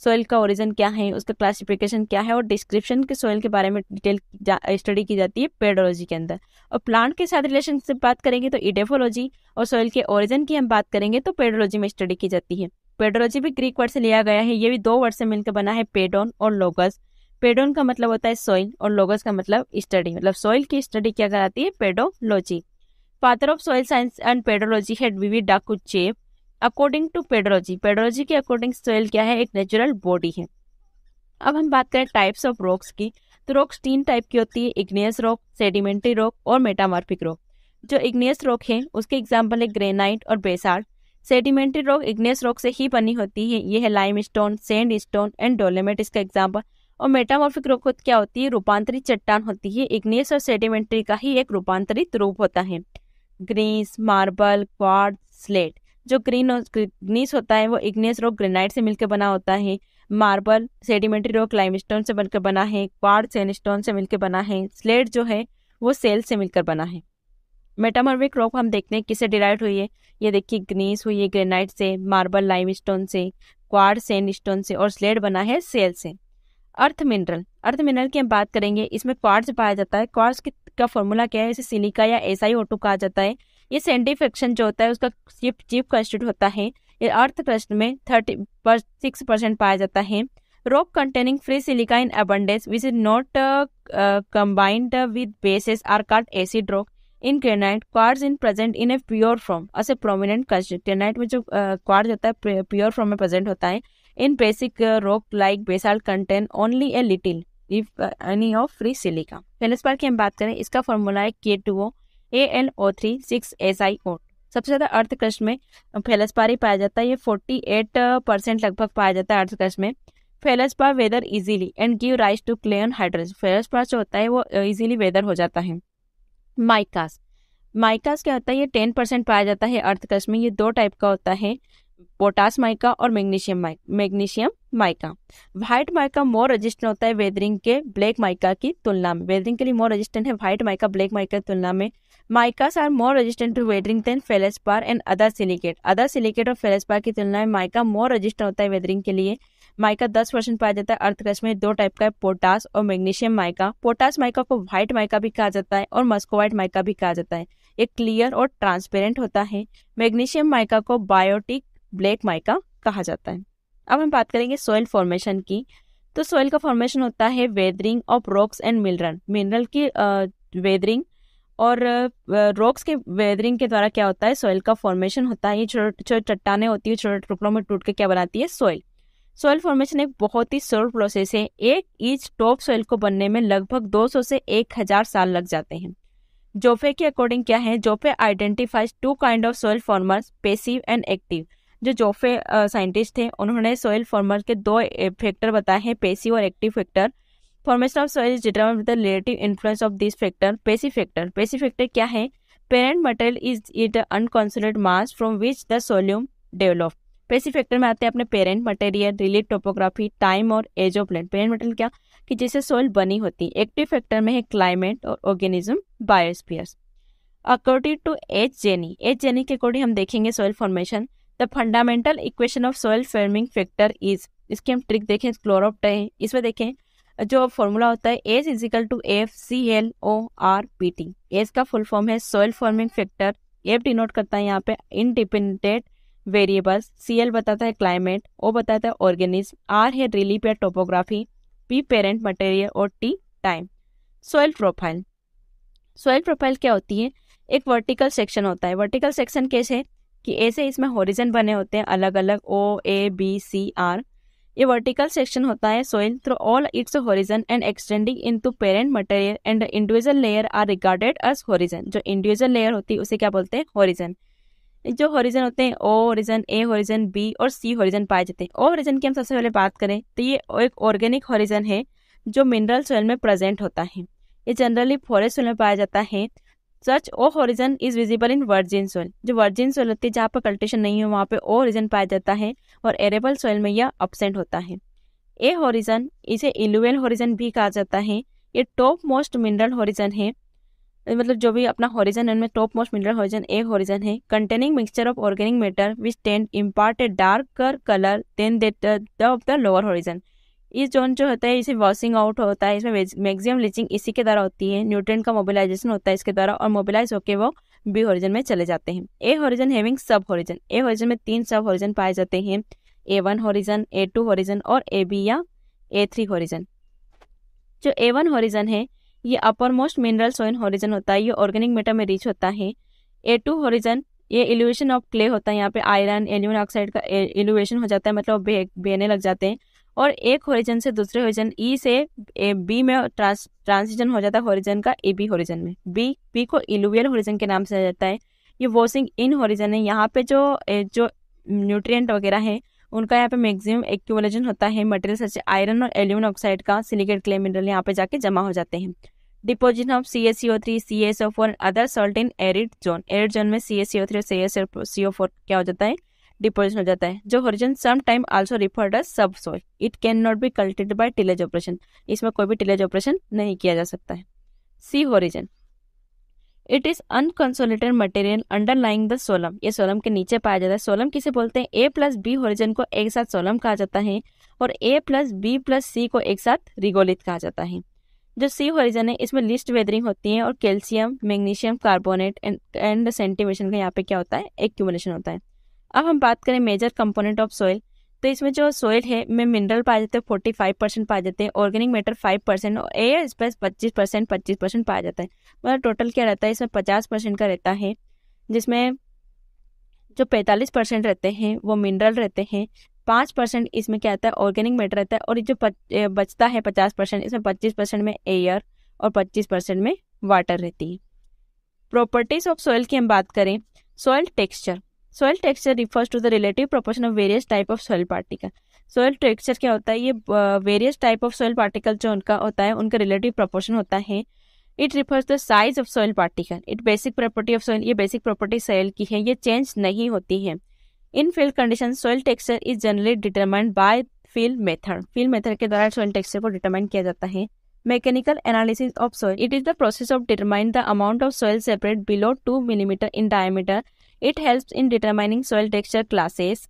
soil का ओरिजन क्या है उसका क्लासिफिकेशन क्या है और डिस्क्रिप्शन के सॉइल के बारे में डिटेल स्टडी की जाती है पेडोलॉजी के अंदर और प्लांट के साथ रिलेशन से बात करेंगे तो इडेफोलॉजी और सॉइल के ओरिजन की हम बात करेंगे तो पेडोलॉजी में स्टडी की जाती है पेडोलॉजी भी ग्रीक वर्ड से लिया गया है ये भी दो वर्ड से मिलकर बना है पेडोन और लोगस पेडोन का मतलब होता है सॉइल और लोगस का मतलब स्टडी मतलब सॉइल की स्टडी क्या कराती है pedology father of soil science and pedology है VV Dokuchaev according to pedology pedology के अकॉर्डिंग सॉइल क्या है एक नेचुरल बॉडी है अब हम बात करें टाइप्स ऑफ रॉक्स की तो रॉक्स तीन टाइप की होती है इग्नियस रॉक सेडिमेंट्री रॉक और मेटामार्फिक रॉक जो इग्नियस रॉक है उसके एग्जाम्पल है ग्रेनाइट और basalt sedimentary rock igneous rock से ही बनी होती है ये है limestone sandstone and dolomite इसका एग्जाम्पल और मेटामॉर्फिक रॉक क्या होती है रूपांतरित चट्टान होती है इग्नियस और सेडिमेंट्री का ही एक रूपांतरित रूप होता है ग्रीस मार्बल क्वार स्लेट जो ग्रीन ग्नीस होता है वो इग्नेस रॉक ग्रेनाइट से मिलकर बना होता है मार्बल सेडिमेंट्री रॉक लाइमस्टोन से बनकर बना है क्वार्ट स्टोन से मिलकर बना है स्लेट जो है वो सेल से मिलकर बना है मेटामर्विक रॉक हम देखते हैं किससे डिराइव हुई है ये देखिए ग्रीस हुई है ग्रेनाइट से मार्बल लाइमस्टोन से क्वार स्टोन से और स्लेट बना है सेल से अर्थ मिनरल अर्थ मिनरल की हम बात करेंगे इसमें क्वार्स पाया जाता है क्वार्स की इसका फॉर्मूला क्या है इसे सिलिका या एस आई ओटू कहा जाता है ये सेंडी फ्रैक्शन जो होता है उसका चिप चिप कंस्टिट्यूट होता है ये अर्थ क्रस्ट में थर्टी पर सिक्स परसेंट पाया जाता है rock containing free silica in abundance which is not uh, uh, combined with bases are called acid rock in granite quartz in present in a pure form as a prominent granite में जो quartz होता है pure form में present होता है in basic uh, rock like basalt contain only a little any of free silica feldspar की हम बात करें इसका फॉर्मूला है K two O A L O three six S I O सबसे ज़्यादा अर्थकृष्ट में फेलस्पार ही पाया जाता है ये फोर्टी एट परसेंट लगभग पाया जाता है अर्थकृष्ट में feldspar weather easily and give rise to clay on hydrous feldspar जो होता है वो इजीली uh, वेदर हो जाता है माइकास माइकास क्या होता है ये टेन परसेंट पाया जाता है अर्थकश में ये दो टाइप का होता है पोटास माइका और magnesium mica magnesium mica white mica more resistant होता है वेदरिंग के ब्लैक माइका की तुलना में वेदरिंग के लिए मोर रजिस्टेंट है व्हाइट माइका ब्लैक माइका की तुलना में micas are more resistant to weathering than feldspar and other silicate other silicate और फेलेसपार की तुलना में माइका मोर रजिस्टेंट होता है वेदरिंग के लिए माइका दस परसेंट पाया जाता है अर्थक्रस्ट में दो टाइप का है पोटास और मैग्नीशियम माइका पोटास माइका को व्हाइट माइका भी कहा जाता है और मस्कोवाइट माइका भी कहा जाता है ये क्लियर और ट्रांसपेरेंट होता है मैग्नीशियम माइका को बायोटिक ब्लैक माइका कहा जाता है अब हम बात करेंगे सोयल फॉर्मेशन की तो सोयल का फॉर्मेशन होता है weathering of rocks and mineral mineral की वेदरिंग और रॉक्स के वेदरिंग के द्वारा क्या होता है सॉइल का फॉर्मेशन होता है ये छोटे चट्टाने होती है छोटे टुकड़ों में टूट के क्या बनाती है सॉइल सोयल फॉर्मेशन एक बहुत ही सरल प्रोसेस है एक ईच टॉप सॉइल को बनने में लगभग 200 से 1000 साल लग जाते हैं जोफे के अकॉर्डिंग क्या है Joffe identifies two kind of soil formers passive and active जो जोफे साइंटिस्ट थे उन्होंने सॉइल फॉर्मर के दो फैक्टर बताए हैं पेसिव और active factor formation of soil is the relative influence of this factor passive factor passive factor क्या है parent material is it unconsolidated mass from which the solum develop passive factor में आते हैं अपने parent material relief topography time और age of land parent material क्या कि जिससे सोयल बनी होती है एक्टिव फैक्टर में है क्लाइमेट और organism biospheres according to H Jenny H Jenny के अकॉर्डिंग हम देखेंगे soil formation the fundamental equation of soil forming factor is इसके हम ट्रिक देखें क्लोरोप्ट इसमें देखें जो फॉर्मूला होता है S equal to F C L O R P T S का फुल फॉर्म है soil forming factor F denote करता है यहाँ पे इनडिपेंडेंट वेरिएबल्स सी एल बताता है क्लाइमेट ओ बताता है ऑर्गेनिज्म आर है रिलीफ या टोपोग्राफी पी पेरेंट मटेरियल और T time soil profile soil profile क्या होती है एक वर्टिकल सेक्शन होता है वर्टिकल सेक्शन कैसे कि ऐसे इसमें होरिजन बने होते हैं अलग अलग O A B C R ये वर्टिकल सेक्शन होता है soil through all its horizon and extending in to parent material and individual layer are regarded as horizon जो इंडिविजुअल लेयर होती है उसे क्या बोलते हैं होरिजन जो होरिजन होते हैं O horizon A horizon B और सी होरिजन पाए जाते हैं ओ ओरिजन की हम सबसे पहले बात करें तो ये एक ऑर्गेनिक होरिजन है जो मिनरल सोयल में प्रेजेंट होता है ये जनरली फॉरेस्ट सोयल में पाया जाता है सर्च O horizon is visible in virgin soil जो वर्जिन सोइल होती है जहाँ पर कल्टेशन नहीं है वहाँ पे ओ होरिजन पाया जाता है और एरेबल सोइल में यह अपसेंट होता है ए होरिजन इसे इलुवेल होरिजन भी कहा जाता है ये टॉप मोस्ट मिनरल होरिजन है मतलब जो भी अपना होरिजन उनमें top most mineral horizon A horizon है containing mixture of organic matter which tend impart a darker colour than the of the lower horizon ये जोन जो होता है इसे वॉशिंग आउट होता है इसमें मैक्सिमम लीचिंग इसी के द्वारा होती है न्यूट्रेंट का मोबिलाइजेशन होता है इसके द्वारा और मोबिलाइज होकर वो बी होरिजन में चले जाते हैं A horizon having sub horizon A horizon में तीन सब होरिजन पाए जाते हैं A one horizon A two horizon और ए बी या ए थ्री होरिजन जो ए वन होरिजन है ये upper most mineral soil horizon होता है ये ऑर्गेनिक मेटर में रीच होता है ए टू होरिजन ये एलिवेशन ऑफ क्ले होता है यहाँ पे आयरन एल्यून ऑक्साइड का एलिवेशन e- हो जाता है मतलब बहने लग जाते हैं और एक होरिजन से दूसरे होरिजन ई e से ए, बी में ट्रांस ट्रांसिजन हो जाता है होरिजन का ए बी होरिजन में बी बी को इलुवियल होरिजन के नाम से जाता है ये वॉशिंग इन होरिजन है यहाँ पे जो जो न्यूट्रिएंट वगैरह है उनका यहाँ पे मैक्सिमम एक्यूमुलेशन होता है मटेरियल सच आयरन और एल्यूमिन ऑक्साइड का सिलिकेट क्ले मिनरल यहाँ पे जाके जमा हो जाते हैं deposition of C S C O three C S O four other salt in arid zone arid zone में C S C O three और सी एस सी ओ फोर क्या हो जाता है डिपोजिशन हो जाता है जो horizon some time also referred a sub soil it can not be cultivated by tillage operation इसमें कोई भी टिलेज ऑपरेशन नहीं किया जा सकता है C horizon it is unconsolidated material underlying the solum ये सोलम के नीचे पाया जाता है सोलम किसे बोलते हैं ए प्लस बी होरिजन को एक साथ सोलम कहा जाता है और A plus B plus C को एक साथ रिगोलित कहा जाता है जो सी होरिजन है इसमें लिस्ट वेदरिंग होती है और calcium magnesium carbonate and cementation का यहाँ पे क्या होता है एक्यूमुलेशन होता है अब हम बात करें मेजर कंपोनेंट ऑफ सॉइल तो इसमें जो सॉइल है में मिनरल पाए जाते हैं फोर्टी फाइव परसेंट पाए जाते हैं ऑर्गेनिक मैटर फाइव परसेंट और एयर स्पेस पच्चीस परसेंट पच्चीस परसेंट पाया जाता है मतलब टोटल क्या रहता है इसमें पचास परसेंट का रहता है जिसमें जो पैंतालीस परसेंट रहते हैं वो मिनरल रहते हैं पाँच परसेंट इसमें क्या रहता है ऑर्गेनिक मैटर रहता है और जो बचता है पचास परसेंट इसमें पच्चीस परसेंट में एयर और पच्चीस परसेंट में वाटर रहती है प्रॉपर्टीज ऑफ सॉइल की हम बात करें soil texture soil texture refers to the relative proportion of various type of soil particle soil texture क्या होता है ये various type of soil particle जो उनका होता है उनका रिलेटिव प्रोपोर्शन होता है it refers the size of soil particle it basic property of soil ये बेसिक प्रॉपर्टी सॉइल की है ये चेंज नहीं होती है in field condition soil texture is generally determined by field method field method के द्वारा सॉइल टेक्सचर को डिटरमाइन किया जाता है mechanical analysis of soil it is the process of determine the amount of soil separate below two millimetre in diameter It helps in determining soil texture classes.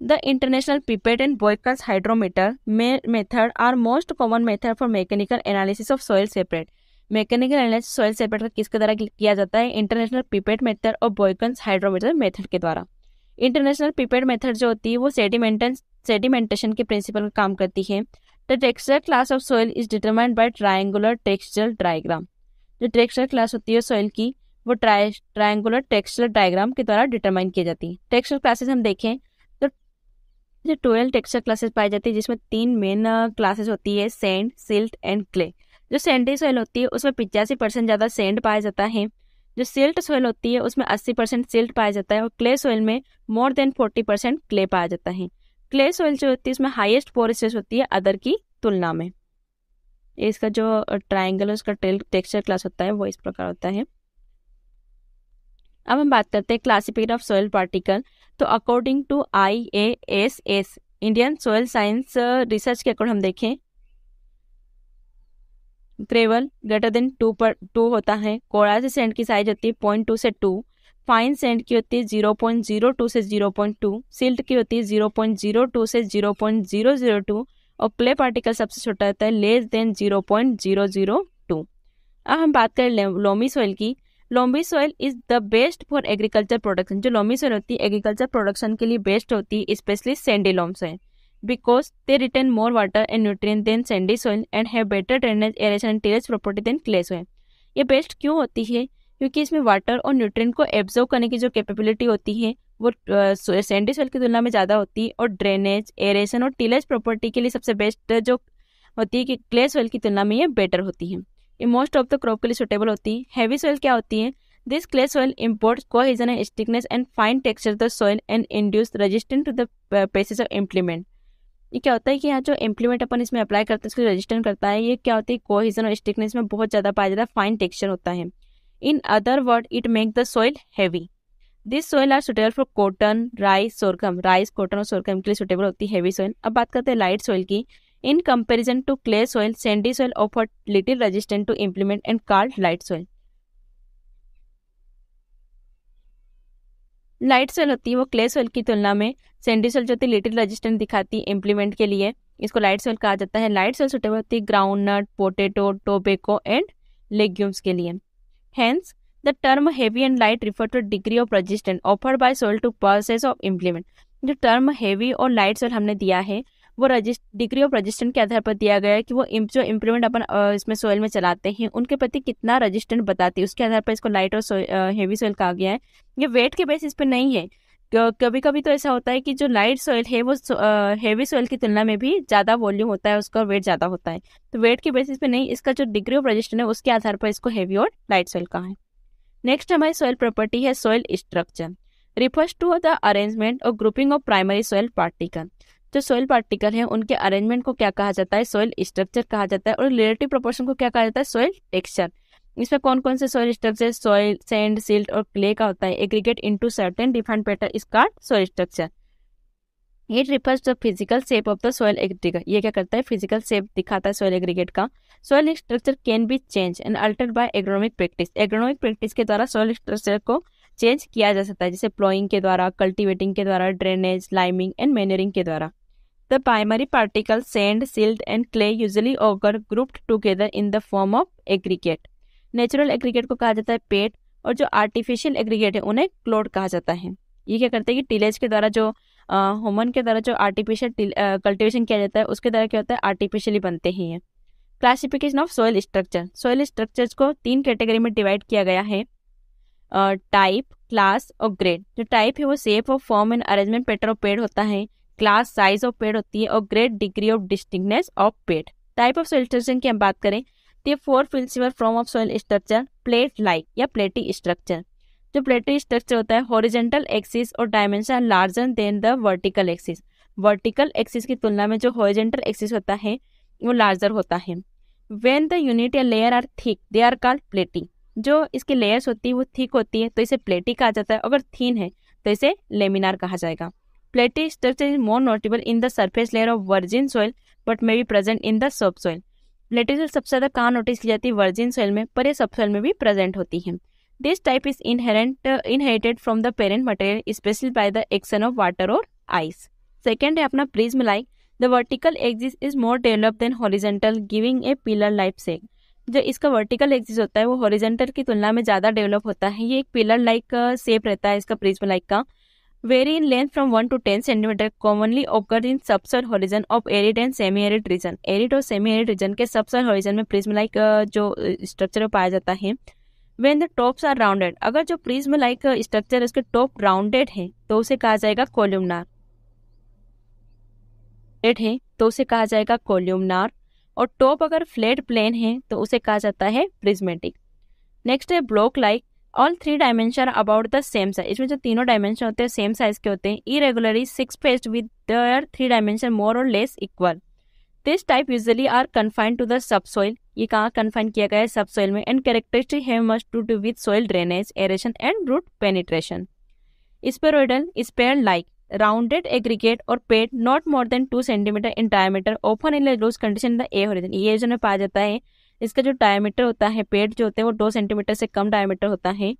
The international pipette and Boyka's hydrometer method are most common method for mechanical analysis of soil separate. Mechanical analysis soil separate का किसके द्वारा किया जाता है international pipette method और बॉयकन्स hydrometer method के द्वारा international pipette method जो होती है वो सेडिमेंटन सेडिमेंटेशन के प्रिंसिपल का काम करती है the texture class of soil is determined by triangular texture diagram जो टेक्सचर क्लास होती है सॉइल की वो ट्राई ट्राइंगुलर टेक्सचर डायग्राम के द्वारा डिटरमाइन की जाती है टेक्सचर क्लासेस हम देखें तो जो ट्वेल्व टेक्सचर क्लासेस पाई जाती है जिसमें तीन मेन क्लासेस uh, होती है सेंड सिल्ट एंड क्ले जो सेंडी सॉइल होती है उसमें पिचासी परसेंट ज़्यादा सेंड पाया जाता है जो सिल्ट सॉइल होती है उसमें अस्सी परसेंट सिल्ट पाया जाता है और क्ले सॉइल में more than forty percent clay पाया जाता है क्ले सॉइल जो होती है उसमें हाइस्ट पोरिस्टेस होती है अदर की तुलना में इसका जो ट्राइंगल uh, उसका टेक्सचर क्लास होता है वो इस प्रकार होता है अब हम बात करते हैं क्लासिफिकेशन ऑफ सोयल पार्टिकल तो according to I A S S Indian soil science research के अकॉर्डिंग हम देखें ग्रेवल ग्रेटर देन टू पर टू होता है कोड़ा से सेंट की साइज होती है पॉइंट टू से टू फाइन सेंट की होती है जीरो पॉइंट जीरो टू से जीरो पॉइंट टू सिल्ट की होती है जीरो पॉइंट जीरो टू से zero point zero zero two और क्ले पार्टिकल सबसे छोटा होता है less than zero point zero zero two अब हम बात करें लोमी सोइल की loamy soil is the best for agriculture production जो लॉम्बी सॉइल होती है एग्रीकल्चर प्रोडक्शन के लिए बेस्ट होती है specially sandy loam soil because they retain more water and nutrient than sandy soil and have better drainage aeration and tillage property than clay soil ये best क्यों होती है क्योंकि इसमें वाटर और न्यूट्रिय को एब्जॉर्व करने की जो कैपेबिलिटी होती है वो सेंडी सॉइल की तुलना में ज़्यादा होती है और ड्रेनेज एरेशन और टीलेज प्रॉपर्टी के लिए सबसे बेस्ट जो होती है कि क्ले सॉइल की तुलना में ये बेटर होती है ये मोस्ट ऑफ द क्रॉप के लिए सुटेबल होती हैं हैवी सॉइल क्या होती है this clay soil impart cohesion and stickiness and fine texture the soil and induce resistant to the process of implement ये क्या होता है कि यहाँ जो इम्प्लीमेंट अपन इसमें अप्लाई करते हैं उसको रजिस्टेंट करता है ये क्या होती है कोहिजन और स्टिकनेस में बहुत ज़्यादा पाया जाता है फाइन टेक्सचर होता है in other word it make the soil heavy this soil are suitable for cotton rice sorghum rice cotton और सोरकम के लिए सुटेबल होती है हैवी सॉइल अब बात करते हैं लाइट सॉइल की In comparison to clay soil, sandy soil offered little resistance to implement and called light soil. Light soil होती है वो क्ले सोयल की तुलना में सेंडी सोयल जो होती है लिटिल रजिस्टेंट दिखाती है इम्प्लीमेंट के लिए इसको लाइट सोयल कहा जाता है लाइट सोयल सुटेबल होती है groundnut potato tobacco and legumes के लिए hence the term heavy and light refer to degree of resistant offered by soil to process of implement जो टर्म हैवी और light soil हमने दिया है वो रजिस्ट डिग्री ऑफ रजिस्टेंट के आधार पर दिया गया है कि वो जो इम्प्रूवमेंट अपन इसमें सोयल में चलाते हैं उनके प्रति कितना रजिस्टेंट बताती है उसके आधार पर इसको लाइट और हेवी सोयल कहा गया है ये वेट के बेसिस पर नहीं है कभी कभी तो ऐसा होता है कि जो लाइट सॉइल है वो हेवी सॉइल की तुलना में भी ज़्यादा वॉल्यूम होता है उसका वेट ज़्यादा होता है तो वेट के बेसिस पे नहीं इसका जो डिग्री ऑफ रजिस्टेंट है उसके आधार पर इसको हेवी और लाइट सॉइल कहा है नेक्स्ट हमारी सॉइल प्रॉपर्टी है soil structure refers to the arrangement और grouping of primary soil particle जो सोइल पार्टिकल है उनके अरेंजमेंट को क्या कहा जाता है सोइल स्ट्रक्चर कहा जाता है और रिलेटिव प्रोपोर्शन को क्या कहा जाता है सोइल टेक्सचर इसमें कौन कौन से soil structure soil sand silt और क्ले का होता है aggregate into certain defined pattern इसका soil structure it refers to physical shape of the soil aggregate ये क्या करता है फिजिकल शेप दिखाता है सोइल एग्रीगेट का soil structure can be change and altered by agronomic practice agronomic practice के द्वारा सोइल स्ट्रक्चर को चेंज किया जा सकता है जैसे प्लोइंग के द्वारा कल्टीवेटिंग के द्वारा ड्रेनेज लाइमिंग एंड मैनरिंग के द्वारा the primary particle sand silt and clay usually occur grouped together in the form of aggregate natural aggregate को कहा जाता है पेट और जो आर्टिफिशियल एग्रीगेट है उन्हें क्लोड कहा जाता है ये क्या करते हैं कि टिलेज के द्वारा जो होमन के द्वारा जो आर्टिफिशियल कल्टिवेशन किया जाता है उसके द्वारा क्या होता है आर्टिफिशियली बनते ही हैं classification of soil structure soil structures को तीन कैटेगरी में डिवाइड किया गया है टाइप क्लास और ग्रेड जो टाइप है वो शेप और form and arrangement pattern of ped होता है क्लास साइज ऑफ पेड़ होती है और grade degree of distinctness of ped type of soil की हम बात करें तो ये four principal form of soil structure plate like या प्लेटी स्ट्रक्चर जो प्लेटी स्ट्रक्चर होता है हॉरिजेंटल एक्सिस और dimension larger than the vertical axis vertical axis की तुलना में जो हॉरिजेंटल एक्सिस होता है वो लार्जर होता है वेन द यूनिट या layer are thick they are called plating जो इसकी लेयर्स होती तो है वो थिक होती है तो इसे प्लेटी कहा जाता है अगर थीन है तो इसे लेमिनार कहा जाएगा platy structure is more notable in the surface layer of virgin soil but may be present in the subsoil platy सबसे ज़्यादा कहाँ नोटिस की जाती है वर्जिन सॉइल में पर यह सब सॉइल में भी प्रेजेंट होती है this type is inherent inherited from the parent material specially by the action of water और आइस सेकेंड है अपना prism like the vertical axis is more develop than horizontal giving a pillar like shape जो इसका vertical axis होता है वो horizontal की तुलना में ज़्यादा डेवलप होता है ये एक पिलर लाइक सेप रहता है इसका प्रिज्म लाइक का vary in length from one to ten centimetre commonly occur in subsoil horizon of arid and semi arid region arid और सेमी एरिड रीजन के सबसर हॉरिजन में प्रिज्म लाइक uh, जो structure uh, पाया जाता है when the tops are rounded अगर जो prism like structure उसके टॉप राउंडेड है तो उसे कहा जाएगा कोल्यूमनार है तो उसे कहा जाएगा कोल्यूमनार और टॉप अगर फ्लैट प्लेन है तो उसे कहा जाता है प्रिज्मेटिक नेक्स्ट है block like all three dimension about the same size इसमें जो तीनों डायमेंशन होते हैं सेम साइज के होते हैं irregularly six faced with their three dimension more और less equal this type usually are confined to the subsoil ये कहाँ कन्फाइन किया गया है सब सॉइल में and characteristic have must to do with soil drainage aeration and root penetration spheroidal sphere like rounded aggregate और ped not more than two centimetre in diameter open in loose condition the A horizon ये जो पाया जाता है इसका जो diameter होता है पेट जो होते हैं वो दो सेंटीमीटर से कम डायमीटर होता है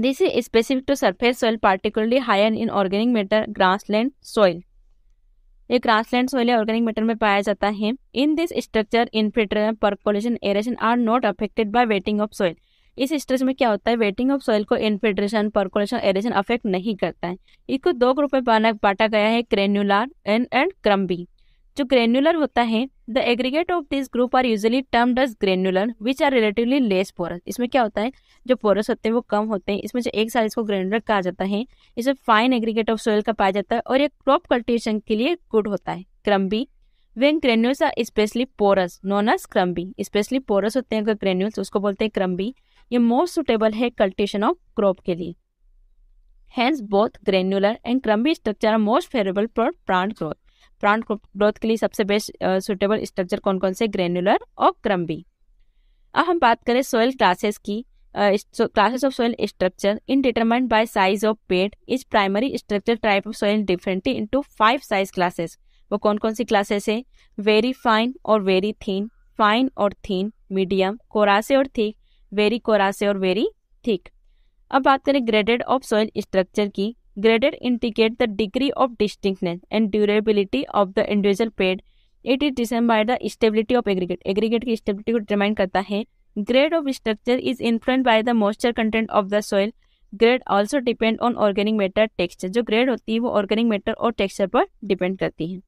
this is specific to surface soil particularly higher in organic matter land soil ये ग्रास सोइल या ऑर्गेनिक मैटर में पाया जाता है in this structure infiltration percolation aeration are not affected by wetting of soil इस स्ट्रेस में क्या होता है वेटिंग ऑफ सॉइल को इनफिल्ट्रेशन परकोलेशन एरेशन अफेक्ट नहीं करता है इसको दो ग्रुप में बांटा गया है क्रेन्यूलर एंड एंड क्रम्बी जो ग्रेन्युलर होता है the aggregate of this group are usually term डज granular which are relatively less porous इसमें क्या होता है जो पोरस होते हैं वो कम होते हैं इसमें से एक साल इसको ग्रेन्युलर कहा जाता है इसे फाइन एग्रीगेट ऑफ सोयल का पाया जाता है और ये क्रॉप कल्टिवेशन के लिए गुड होता है crumby when granules are specially porous known as crumby specially porous होते हैं अगर ग्रेन्यूल्स उसको बोलते हैं क्रम्बी ये मोर सुटेबल है कल्टिवेशन ऑफ क्रॉप के लिए hence both granular and crumby structure are most favourable for plant growth plant growth के लिए सबसे बेस्ट सुटेबल स्ट्रक्चर कौन कौन से ग्रेन्युलर और क्रम्बी अब हम बात करें सोयल क्लासेस की classes of soil structure in determined by size of ped is primary structure type of soil into five size classes वो कौन कौन सी क्लासेस है वेरी फाइन और वेरी थीन फाइन और थीन मीडियम कोरासे और थीक very कोरा से और वेरी थिक अब बात करें ग्रेडेड ऑफ सॉइल स्ट्रक्चर की graded indicate the degree of distinctness and durability of the individual ped it is decide by the stability of aggregate aggregate की stability को determine करता है grade of structure is influence by the moisture content of the soil grade also depend on organic matter texture जो grade होती है वो organic matter और texture पर डिपेंड करती है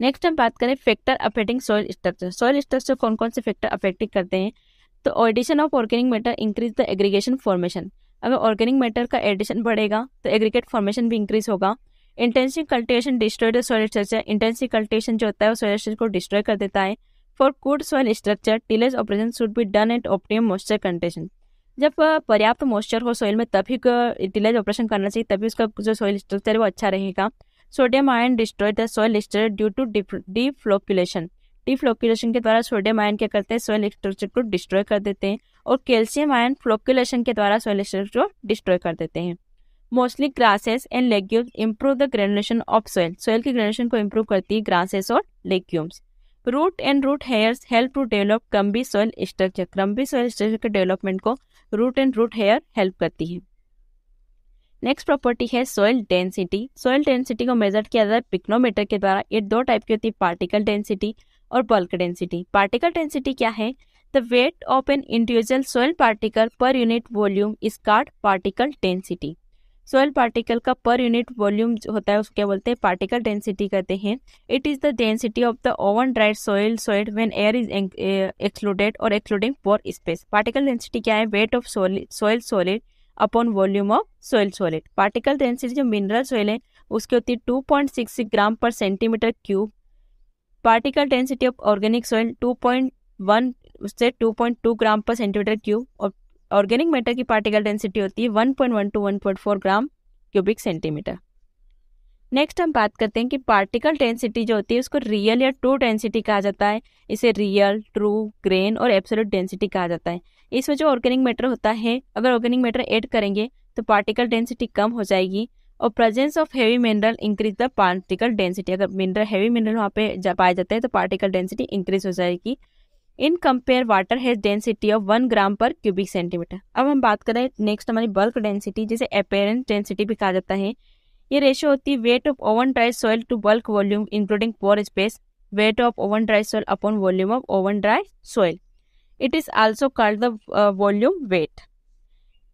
नेक्स्ट हम बात करें factor affecting soil structure soil structure कौन कौन से फैक्टर अफेक्टिंग करते हैं तो addition of organic matter increase the aggregation formation अगर ऑर्गेनिक मैटर का एडिशन बढ़ेगा तो एग्रीगेट फॉर्मेशन भी इंक्रीज होगा intensive cultivation destroy the soil structure intensive cultivation जो होता है वो सॉइल स्ट्रक्चर को डिस्ट्रॉय कर देता है for good soil structure tillage operation should be done at optimum moisture content जब पर्याप्त मॉइस्चर हो सॉइल में तभी टिलेज ऑपरेशन करना चाहिए तभी उसका जो सॉइल स्ट्रक्चर है वो अच्छा रहेगा sodium ion destroy the soil structure due to deflocculation deflocculation के द्वारा सोडियम आयन क्या करते हैं सोयल स्ट्रक्चर को डिस्ट्रॉय कर देते हैं और कैल्शियम आयन फ्लोक्यूलेशन के द्वारा सोयल स्ट्रक्चर को डिस्ट्रॉय कर देते हैं mostly grasses and legumes improve the granulation of soil soil की ग्रेनुलेशन को इम्प्रूव करती है ग्रासेस और legumes root and root hairs help to develop crumby soil structure crumby soil structure के डेवलपमेंट को root and root hair help करती है next property है सोयल डेंसिटी सोयल डेंसिटी को मेजर किया जाता है पिक्नोमीटर के द्वारा ये दो टाइप की होती है पार्टिकल डेंसिटी और बल्क डेंसिटी पार्टिकल डेंसिटी क्या है the weight of an individual soil particle per unit volume is called particle density soil particle का पर यूनिट वॉल्यूम होता है उसको क्या बोलते हैं पार्टिकल डेंसिटी कहते हैं it is the density of the oven dried soil solid when air is excluded और excluding pore space particle density क्या है weight of soil solid upon volume of soil solid particle density जो mineral soil है उसकी होती है two point six gram per centimetre cube particle density of organic soil 2.1 से 2.2 gram per centimetre cube और organic matter की particle density होती है 1.1 to 1.4 gram cubic centimetre next हम बात करते हैं कि पार्टिकल डेंसिटी जो होती है उसको रियल या ट्रू डेंसिटी कहा जाता है इसे रियल ट्रू ग्रेन और एब्सोल्यूट डेंसिटी कहा जाता है इसमें जो ऑर्गेनिक मैटर होता है अगर ऑर्गेनिक मैटर ऐड करेंगे तो पार्टिकल डेंसिटी कम हो जाएगी और presence of heavy mineral increase the particle density अगर मिनरल हैवी मिनरल वहाँ पे जा पाए जाते हैं तो पार्टिकल डेंसिटी इंक्रीज हो जाएगी in compare water has density of one gram per cubic centimetre अब हम बात करें नेक्स्ट हमारी बल्क डेंसिटी जिसे अपेरेंस डेंसिटी भी कहा जाता है ये रेशो होती है weight of oven dry soil to bulk volume including pore space weight of oven dry soil upon volume of oven dry soil it is also called the volume weight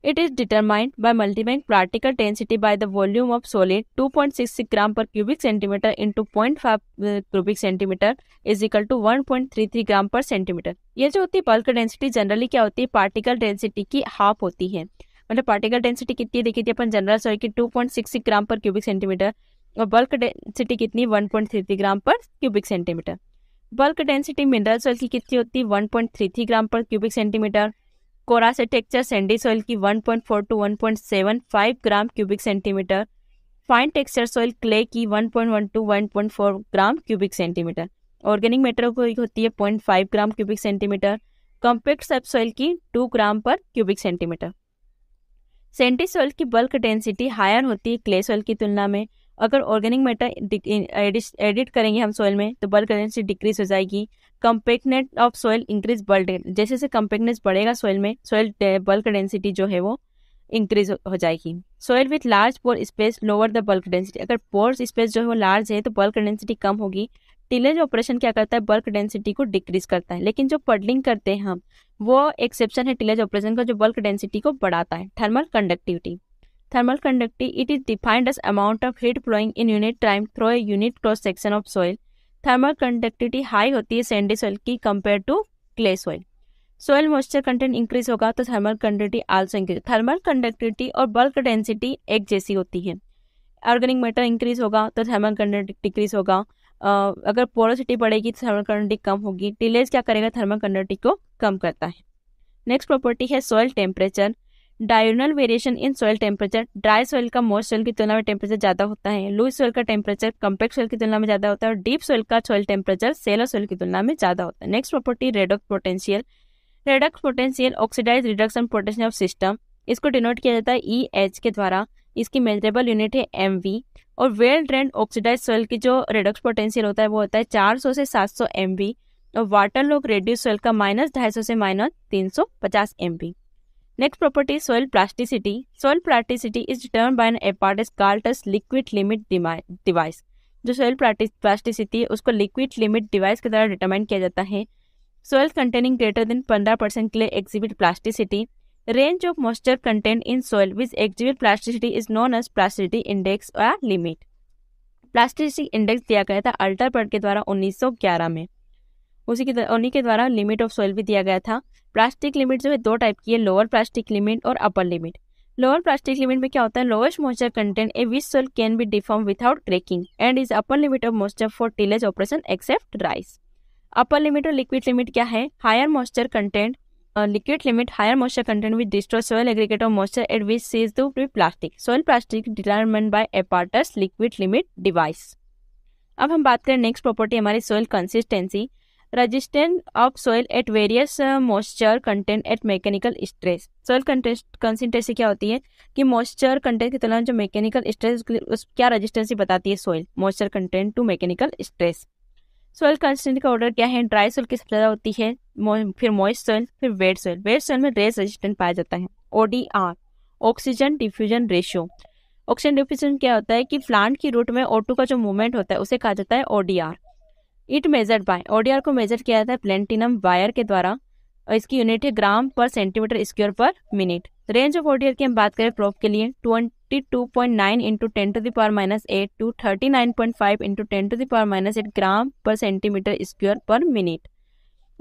It is determined by multiplying particle density by the volume of solid 2.66 gram per cubic centimeter into 0.5 uh, cubic centimeter is equal to 1.33 gram per centimetre ये जो होती है bulk density generally क्या होती है particle density की half होती है मतलब पार्टिकल डेंसिटी कितनी देखी थी अपन जनरल सॉइल की 2.66 ग्राम पर क्यूबिक सेंटीमीटर और बल्क डेंसिटी कितनी 1.33 gram per cubic centimetre bulk density mineral soil की कितनी होती है 1.33 gram per cubic centimetre coarse texture sandy soil की 1.4 to 1.75 gram cubic centimetre fine texture soil clay की 1.1 to 1.4 gram cubic centimetre organic matter की होती है point five gram cubic centimetre compact subsoil की two gram per cubic centimetre senti soil की bulk density higher होती है clay soil की तुलना में अगर ऑर्गेनिक मैटर एडिट करेंगे हम सॉइल में तो बल्क डेंसिटी डिक्रीज हो जाएगी compactness of soil increase bulk जैसे जैसे कम्पेक्टनेस बढ़ेगा सॉइल में सॉइल बल्क डेंसिटी जो है वो इंक्रीज हो जाएगी soil with large pore space lower the bulk density अगर पोर स्पेस जो है वो लार्ज है तो बल्क डेंसिटी कम होगी टिलेज ऑपरेशन क्या करता है बल्क डेंसिटी को डिक्रीज करता है लेकिन जो पडलिंग करते हैं हम वो एक्सेप्शन है टिलेज ऑपरेशन का जो बल्क डेंसिटी को बढ़ाता है thermal conductivity thermal conductivity, it is defined as amount of heat flowing in unit time through a unit cross section of soil thermal conductivity high होती है सैंडी सॉइल की compare to clay soil soil moisture content increase होगा तो thermal conductivity also increase thermal conductivity और bulk density एक जैसी होती है ऑर्गेनिक मैटर इंक्रीज होगा तो थर्मल कंडक्टिविटी डिक्रीज होगा अगर पोरोसिटी बढ़ेगी तो थर्मल कंडक्टिविटी कम होगी टिलेज क्या करेगा थर्मल कंडक्टिविटी को कम करता है नेक्स्ट प्रॉपर्टी है soil temperature diurnal variation in soil temperature dry soil का मोस्ट सोयल की तुलना में टेम्परेचर ज्यादा होता है लूज सोयल का टेम्परेचर कम्पेक्ट सोयल की तुलना में ज्यादा होता है और डीप सोयल का सोयल टेम्परेचर सेलर सोयल की तुलना में ज्यादा होता है next property redox potential redox potential oxidise reduction potential of system इसको डिनोट किया जाता है ई e एच के द्वारा इसकी मेजरेबल यूनिट है एम वी और वेल ड्रेंड ऑक्सीडाइज सोयल की जो रेडॉक्स पोटेंशियल होता है वो होता है चार सौ से सात सौ एम वी और वाटर लोग रेड्यूस सोयल का माइनस ढाई सौ से माइनस तीन सौ पचास M V Next property soil plasticity. Soil plasticity is determined by an apparatus called as liquid limit device. जो सोयल प्लास्टिसिटी है उसको लिक्विड लिमिट डिवाइस के द्वारा डिटरमाइन किया जाता है सोयल कंटेनिंग ग्रेटर देन पंद्रह परसेंट के लिए exhibit plasticity range of moisture content in soil which exhibit plasticity is known as plasticity index या लिमिट प्लास्टिसिटी इंडेक्स दिया गया था अल्टरपर्ट के द्वारा 1911 में उसी के उन्हीं के द्वारा लिमिट ऑफ सोयल भी दिया गया था प्लास्टिक लिमिट जो है दो टाइप की है लोअर प्लास्टिक लिमिट और upper limit lower plastic limit में क्या होता है lowest moisture content at which soil can be deform without cracking and is upper limit of moisture for tillage operation except rice upper limit और liquid limit क्या है higher moisture content liquid limit higher moisture content with destroy soil aggregate of moisture at which ceases to be plastic soil plastic determined by apparatus liquid limit device अब हम बात करें next property हमारी soil consistency resistance of soil at various moisture content at mechanical stress soil concentrate से क्या होती है कि मॉइस्चर कंटेंट की तुलना जो मैकेनिकल स्ट्रेस उस क्या रजिस्टेंसी बताती है soil moisture content to mechanical stress soil constant का ऑर्डर क्या है ड्राई सोइल किस ज़्यादा होती है फिर मॉइस्ट सॉइल फिर वेट सोइल वेट सॉइल में रेस रजिस्टेंट पाया जाता है O D R oxygen diffusion ratio oxygen diffusion क्या होता है कि प्लांट की रूट में ओ का जो मूवमेंट होता है उसे कहा जाता है ODR it measured by ODR को मेजर किया जाता है प्लेटिनम वायर के द्वारा और इसकी यूनिट है gram per centimetre square per minute range of ODR की हम बात करें प्रोफ के लिए twenty two point nine into ten to the power minus eight to thirty nine point five into ten to the power minus eight gram per centimetre square per minute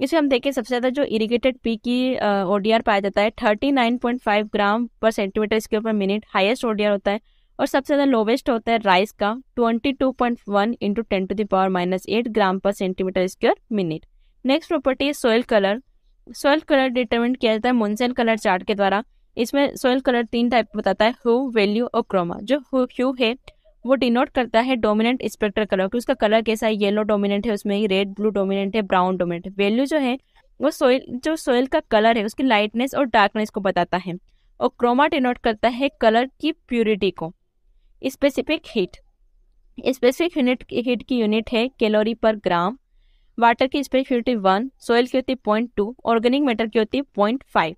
इसे हम देखें सबसे ज़्यादा जो इरिगेटेड पी की ओडीआर पाया जाता है thirty nine point five gram per centimetre square per minute highest ODR होता है और सबसे ज़्यादा लोवेस्ट होता है राइस का 22.1 point one into ten to the power minus eight gram per centimetre square minute next property है soil colour soil colour determine किया जाता है मुनसेन कलर चार्ट के द्वारा इसमें सोयल कलर तीन टाइप बताता है हु वैल्यू और क्रोमा जो ह्यू है वो डिनोट करता है डोमिनेंट स्पेक्टर कलर कि उसका कलर कैसा है येलो डोमिनेंट है उसमें रेड ब्लू डोमिनेंट है ब्राउन डोमिनेंट है वैल्यू जो है वो सोयल जो सोयल का कलर है उसकी लाइटनेस और डार्कनेस को बताता है और क्रोमा डिनोट करता है कलर की प्योरिटी को specific heat specific unit heat की यूनिट है कैलोरी पर ग्राम वाटर की स्पेसिफिक होती है वन सोयल की होती है पॉइंट टू ऑर्गेनिक मैटर की होती है पॉइंट फाइव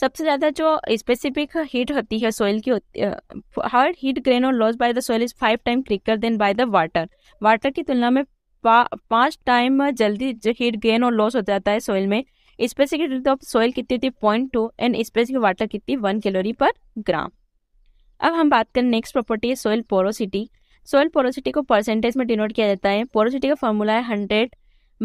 सबसे ज़्यादा जो स्पेसिफिक हीट होती है सॉइल की होती हर हीट ग्रेन और loss by the soil is five time quicker than by the water water की तुलना में पाँच टाइम जल्दी जो हीट ग्रेन और लॉस हो जाता है सॉइल में स्पेसिफिक ऑफ सॉइल कितनी होती है point two and specific water कितनी वन कैलोरी पर ग्राम अब हम बात करें नेक्स्ट प्रॉपर्टी है सोयल पोरोसिटी सोयल पोरोसिटी को परसेंटेज में डिनोट किया जाता है पोरोसिटी का फॉर्मूला है hundred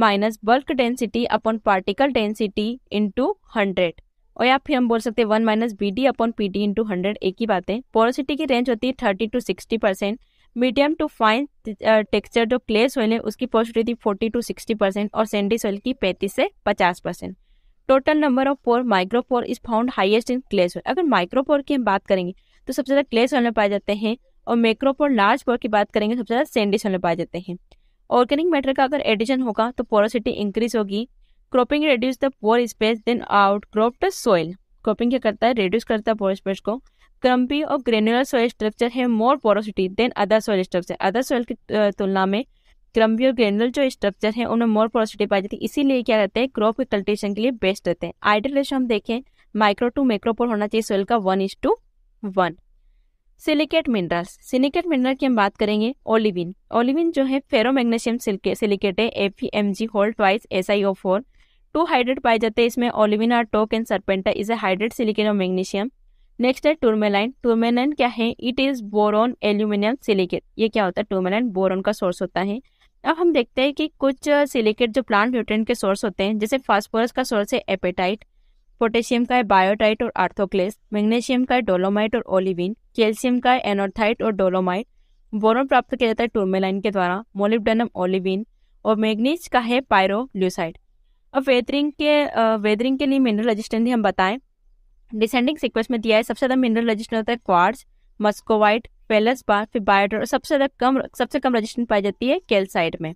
minus bulk density upon particle density into hundred और या फिर हम बोल सकते हैं one minus B D upon P D into hundred एक ही बात है पोरोसिटी की रेंज होती है thirty to sixty percent medium to fine texture जो क्ले सोइल है उसकी पोरोसिटी थी फोर्टी टू सिक्सटी परसेंट और सेंडी सोइल की पैंतीस से पचास percent total number of pore micropore is found highest in clay soil अगर माइक्रोपोर की हम बात करेंगे तो सबसे ज़्यादा क्ले सॉइल में पाए जाते हैं और मैक्रोप और लार्ज पोर की बात करेंगे सबसे ज़्यादा सेंडी सॉइल में पाए जाते हैं ऑर्गेनिक मैटर का अगर एडिशन होगा तो पोरोसिटी इंक्रीज होगी cropping reduce the pore space than out crop the soil cropping क्या करता है रेड्यूस करता है पोर स्पेस को क्रम्पी और ग्रेनुलर सॉइल स्ट्रक्चर है more porosity than other soil structure other soil की तुलना में क्रम्पी और ग्रेनुलर जो स्ट्रक्चर है उनमें मोर पोरोसिटी पाई जाती है इसीलिए क्या रहते हैं क्रॉप कल्टिवेशन के लिए बेस्ट रहते हैं आइडियल रेशो हम देखें माइक्रो टू मैक्रोपोर होना चाहिए सॉइल का one is to one silicate minerals silicate mineral की हम बात करेंगे ओलिविन ओलिविन जो है फेरोमैग्नेशियम सिलिकेट है F M G whole twice S I O four to hydrate पाए जाते हैं इसमें ओलिविन आर टोक and serpentine is a hydrate silicate of magnesium next है टूर्मेलाइन टूर्मेलाइन क्या है it is boron aluminium silicate ये क्या होता है टूर्मेलाइन बोरोन का सोर्स होता है अब हम देखते हैं कि कुछ सिलिकेट जो प्लांट न्यूट्रेंट के सोर्स होते हैं जैसे फास्फोरस का सोर्स है एपेटाइट पोटेशियम का है बायोटाइट और आर्थोक्लेस मैग्नेशियम का है डोलोमाइट और ओलिविन कैल्शियम का है एनोर्थाइट और डोलोमाइट बोरोन प्राप्त किया जाता है टूर्मेलाइन के द्वारा मोलिब्डेनम ओलिविन और मैग्नीज का है पायरोल्यूसाइड अब वेदरिंग के वेदरिंग के लिए मिनरल रजिस्टेंट हम बताएं डिसेंडिंग सिक्वेंस में दिया है सबसे ज़्यादा मिनरल रजिस्टेंट होता है क्वार्स मस्कोवाइट पेलस बार फिर बायोडर और सबसे ज़्यादा कम सबसे कम रजिस्टेंट पाई जाती है कैल्साइड में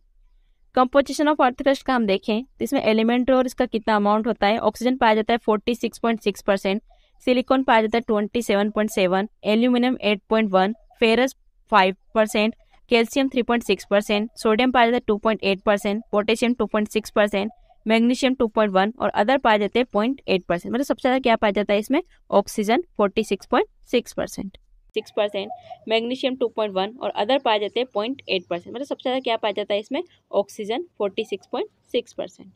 कंपोजिशन ऑफ अर्थक्वेस्ट का हम देखें तो इसमें एलिमेंट और इसका कितना अमाउंट होता है ऑक्सीजन पाया जाता है forty six point six percent silicon पाया जाता है twenty seven point seven aluminium eight point one ferrous five percent calcium three point six percent sodium पाया जाता है two point eight percent potassium two point six percent magnesium two point one और other पाए जाते हैं point eight percent मतलब सबसे ज़्यादा क्या पाया जाता है इसमें oxygen forty six point six percent six percent magnesium two point one और अदर पाए जाते हैं पॉइंट एट परसेंट मतलब सबसे ज़्यादा क्या पाया जाता है इसमें oxygen forty six point six percent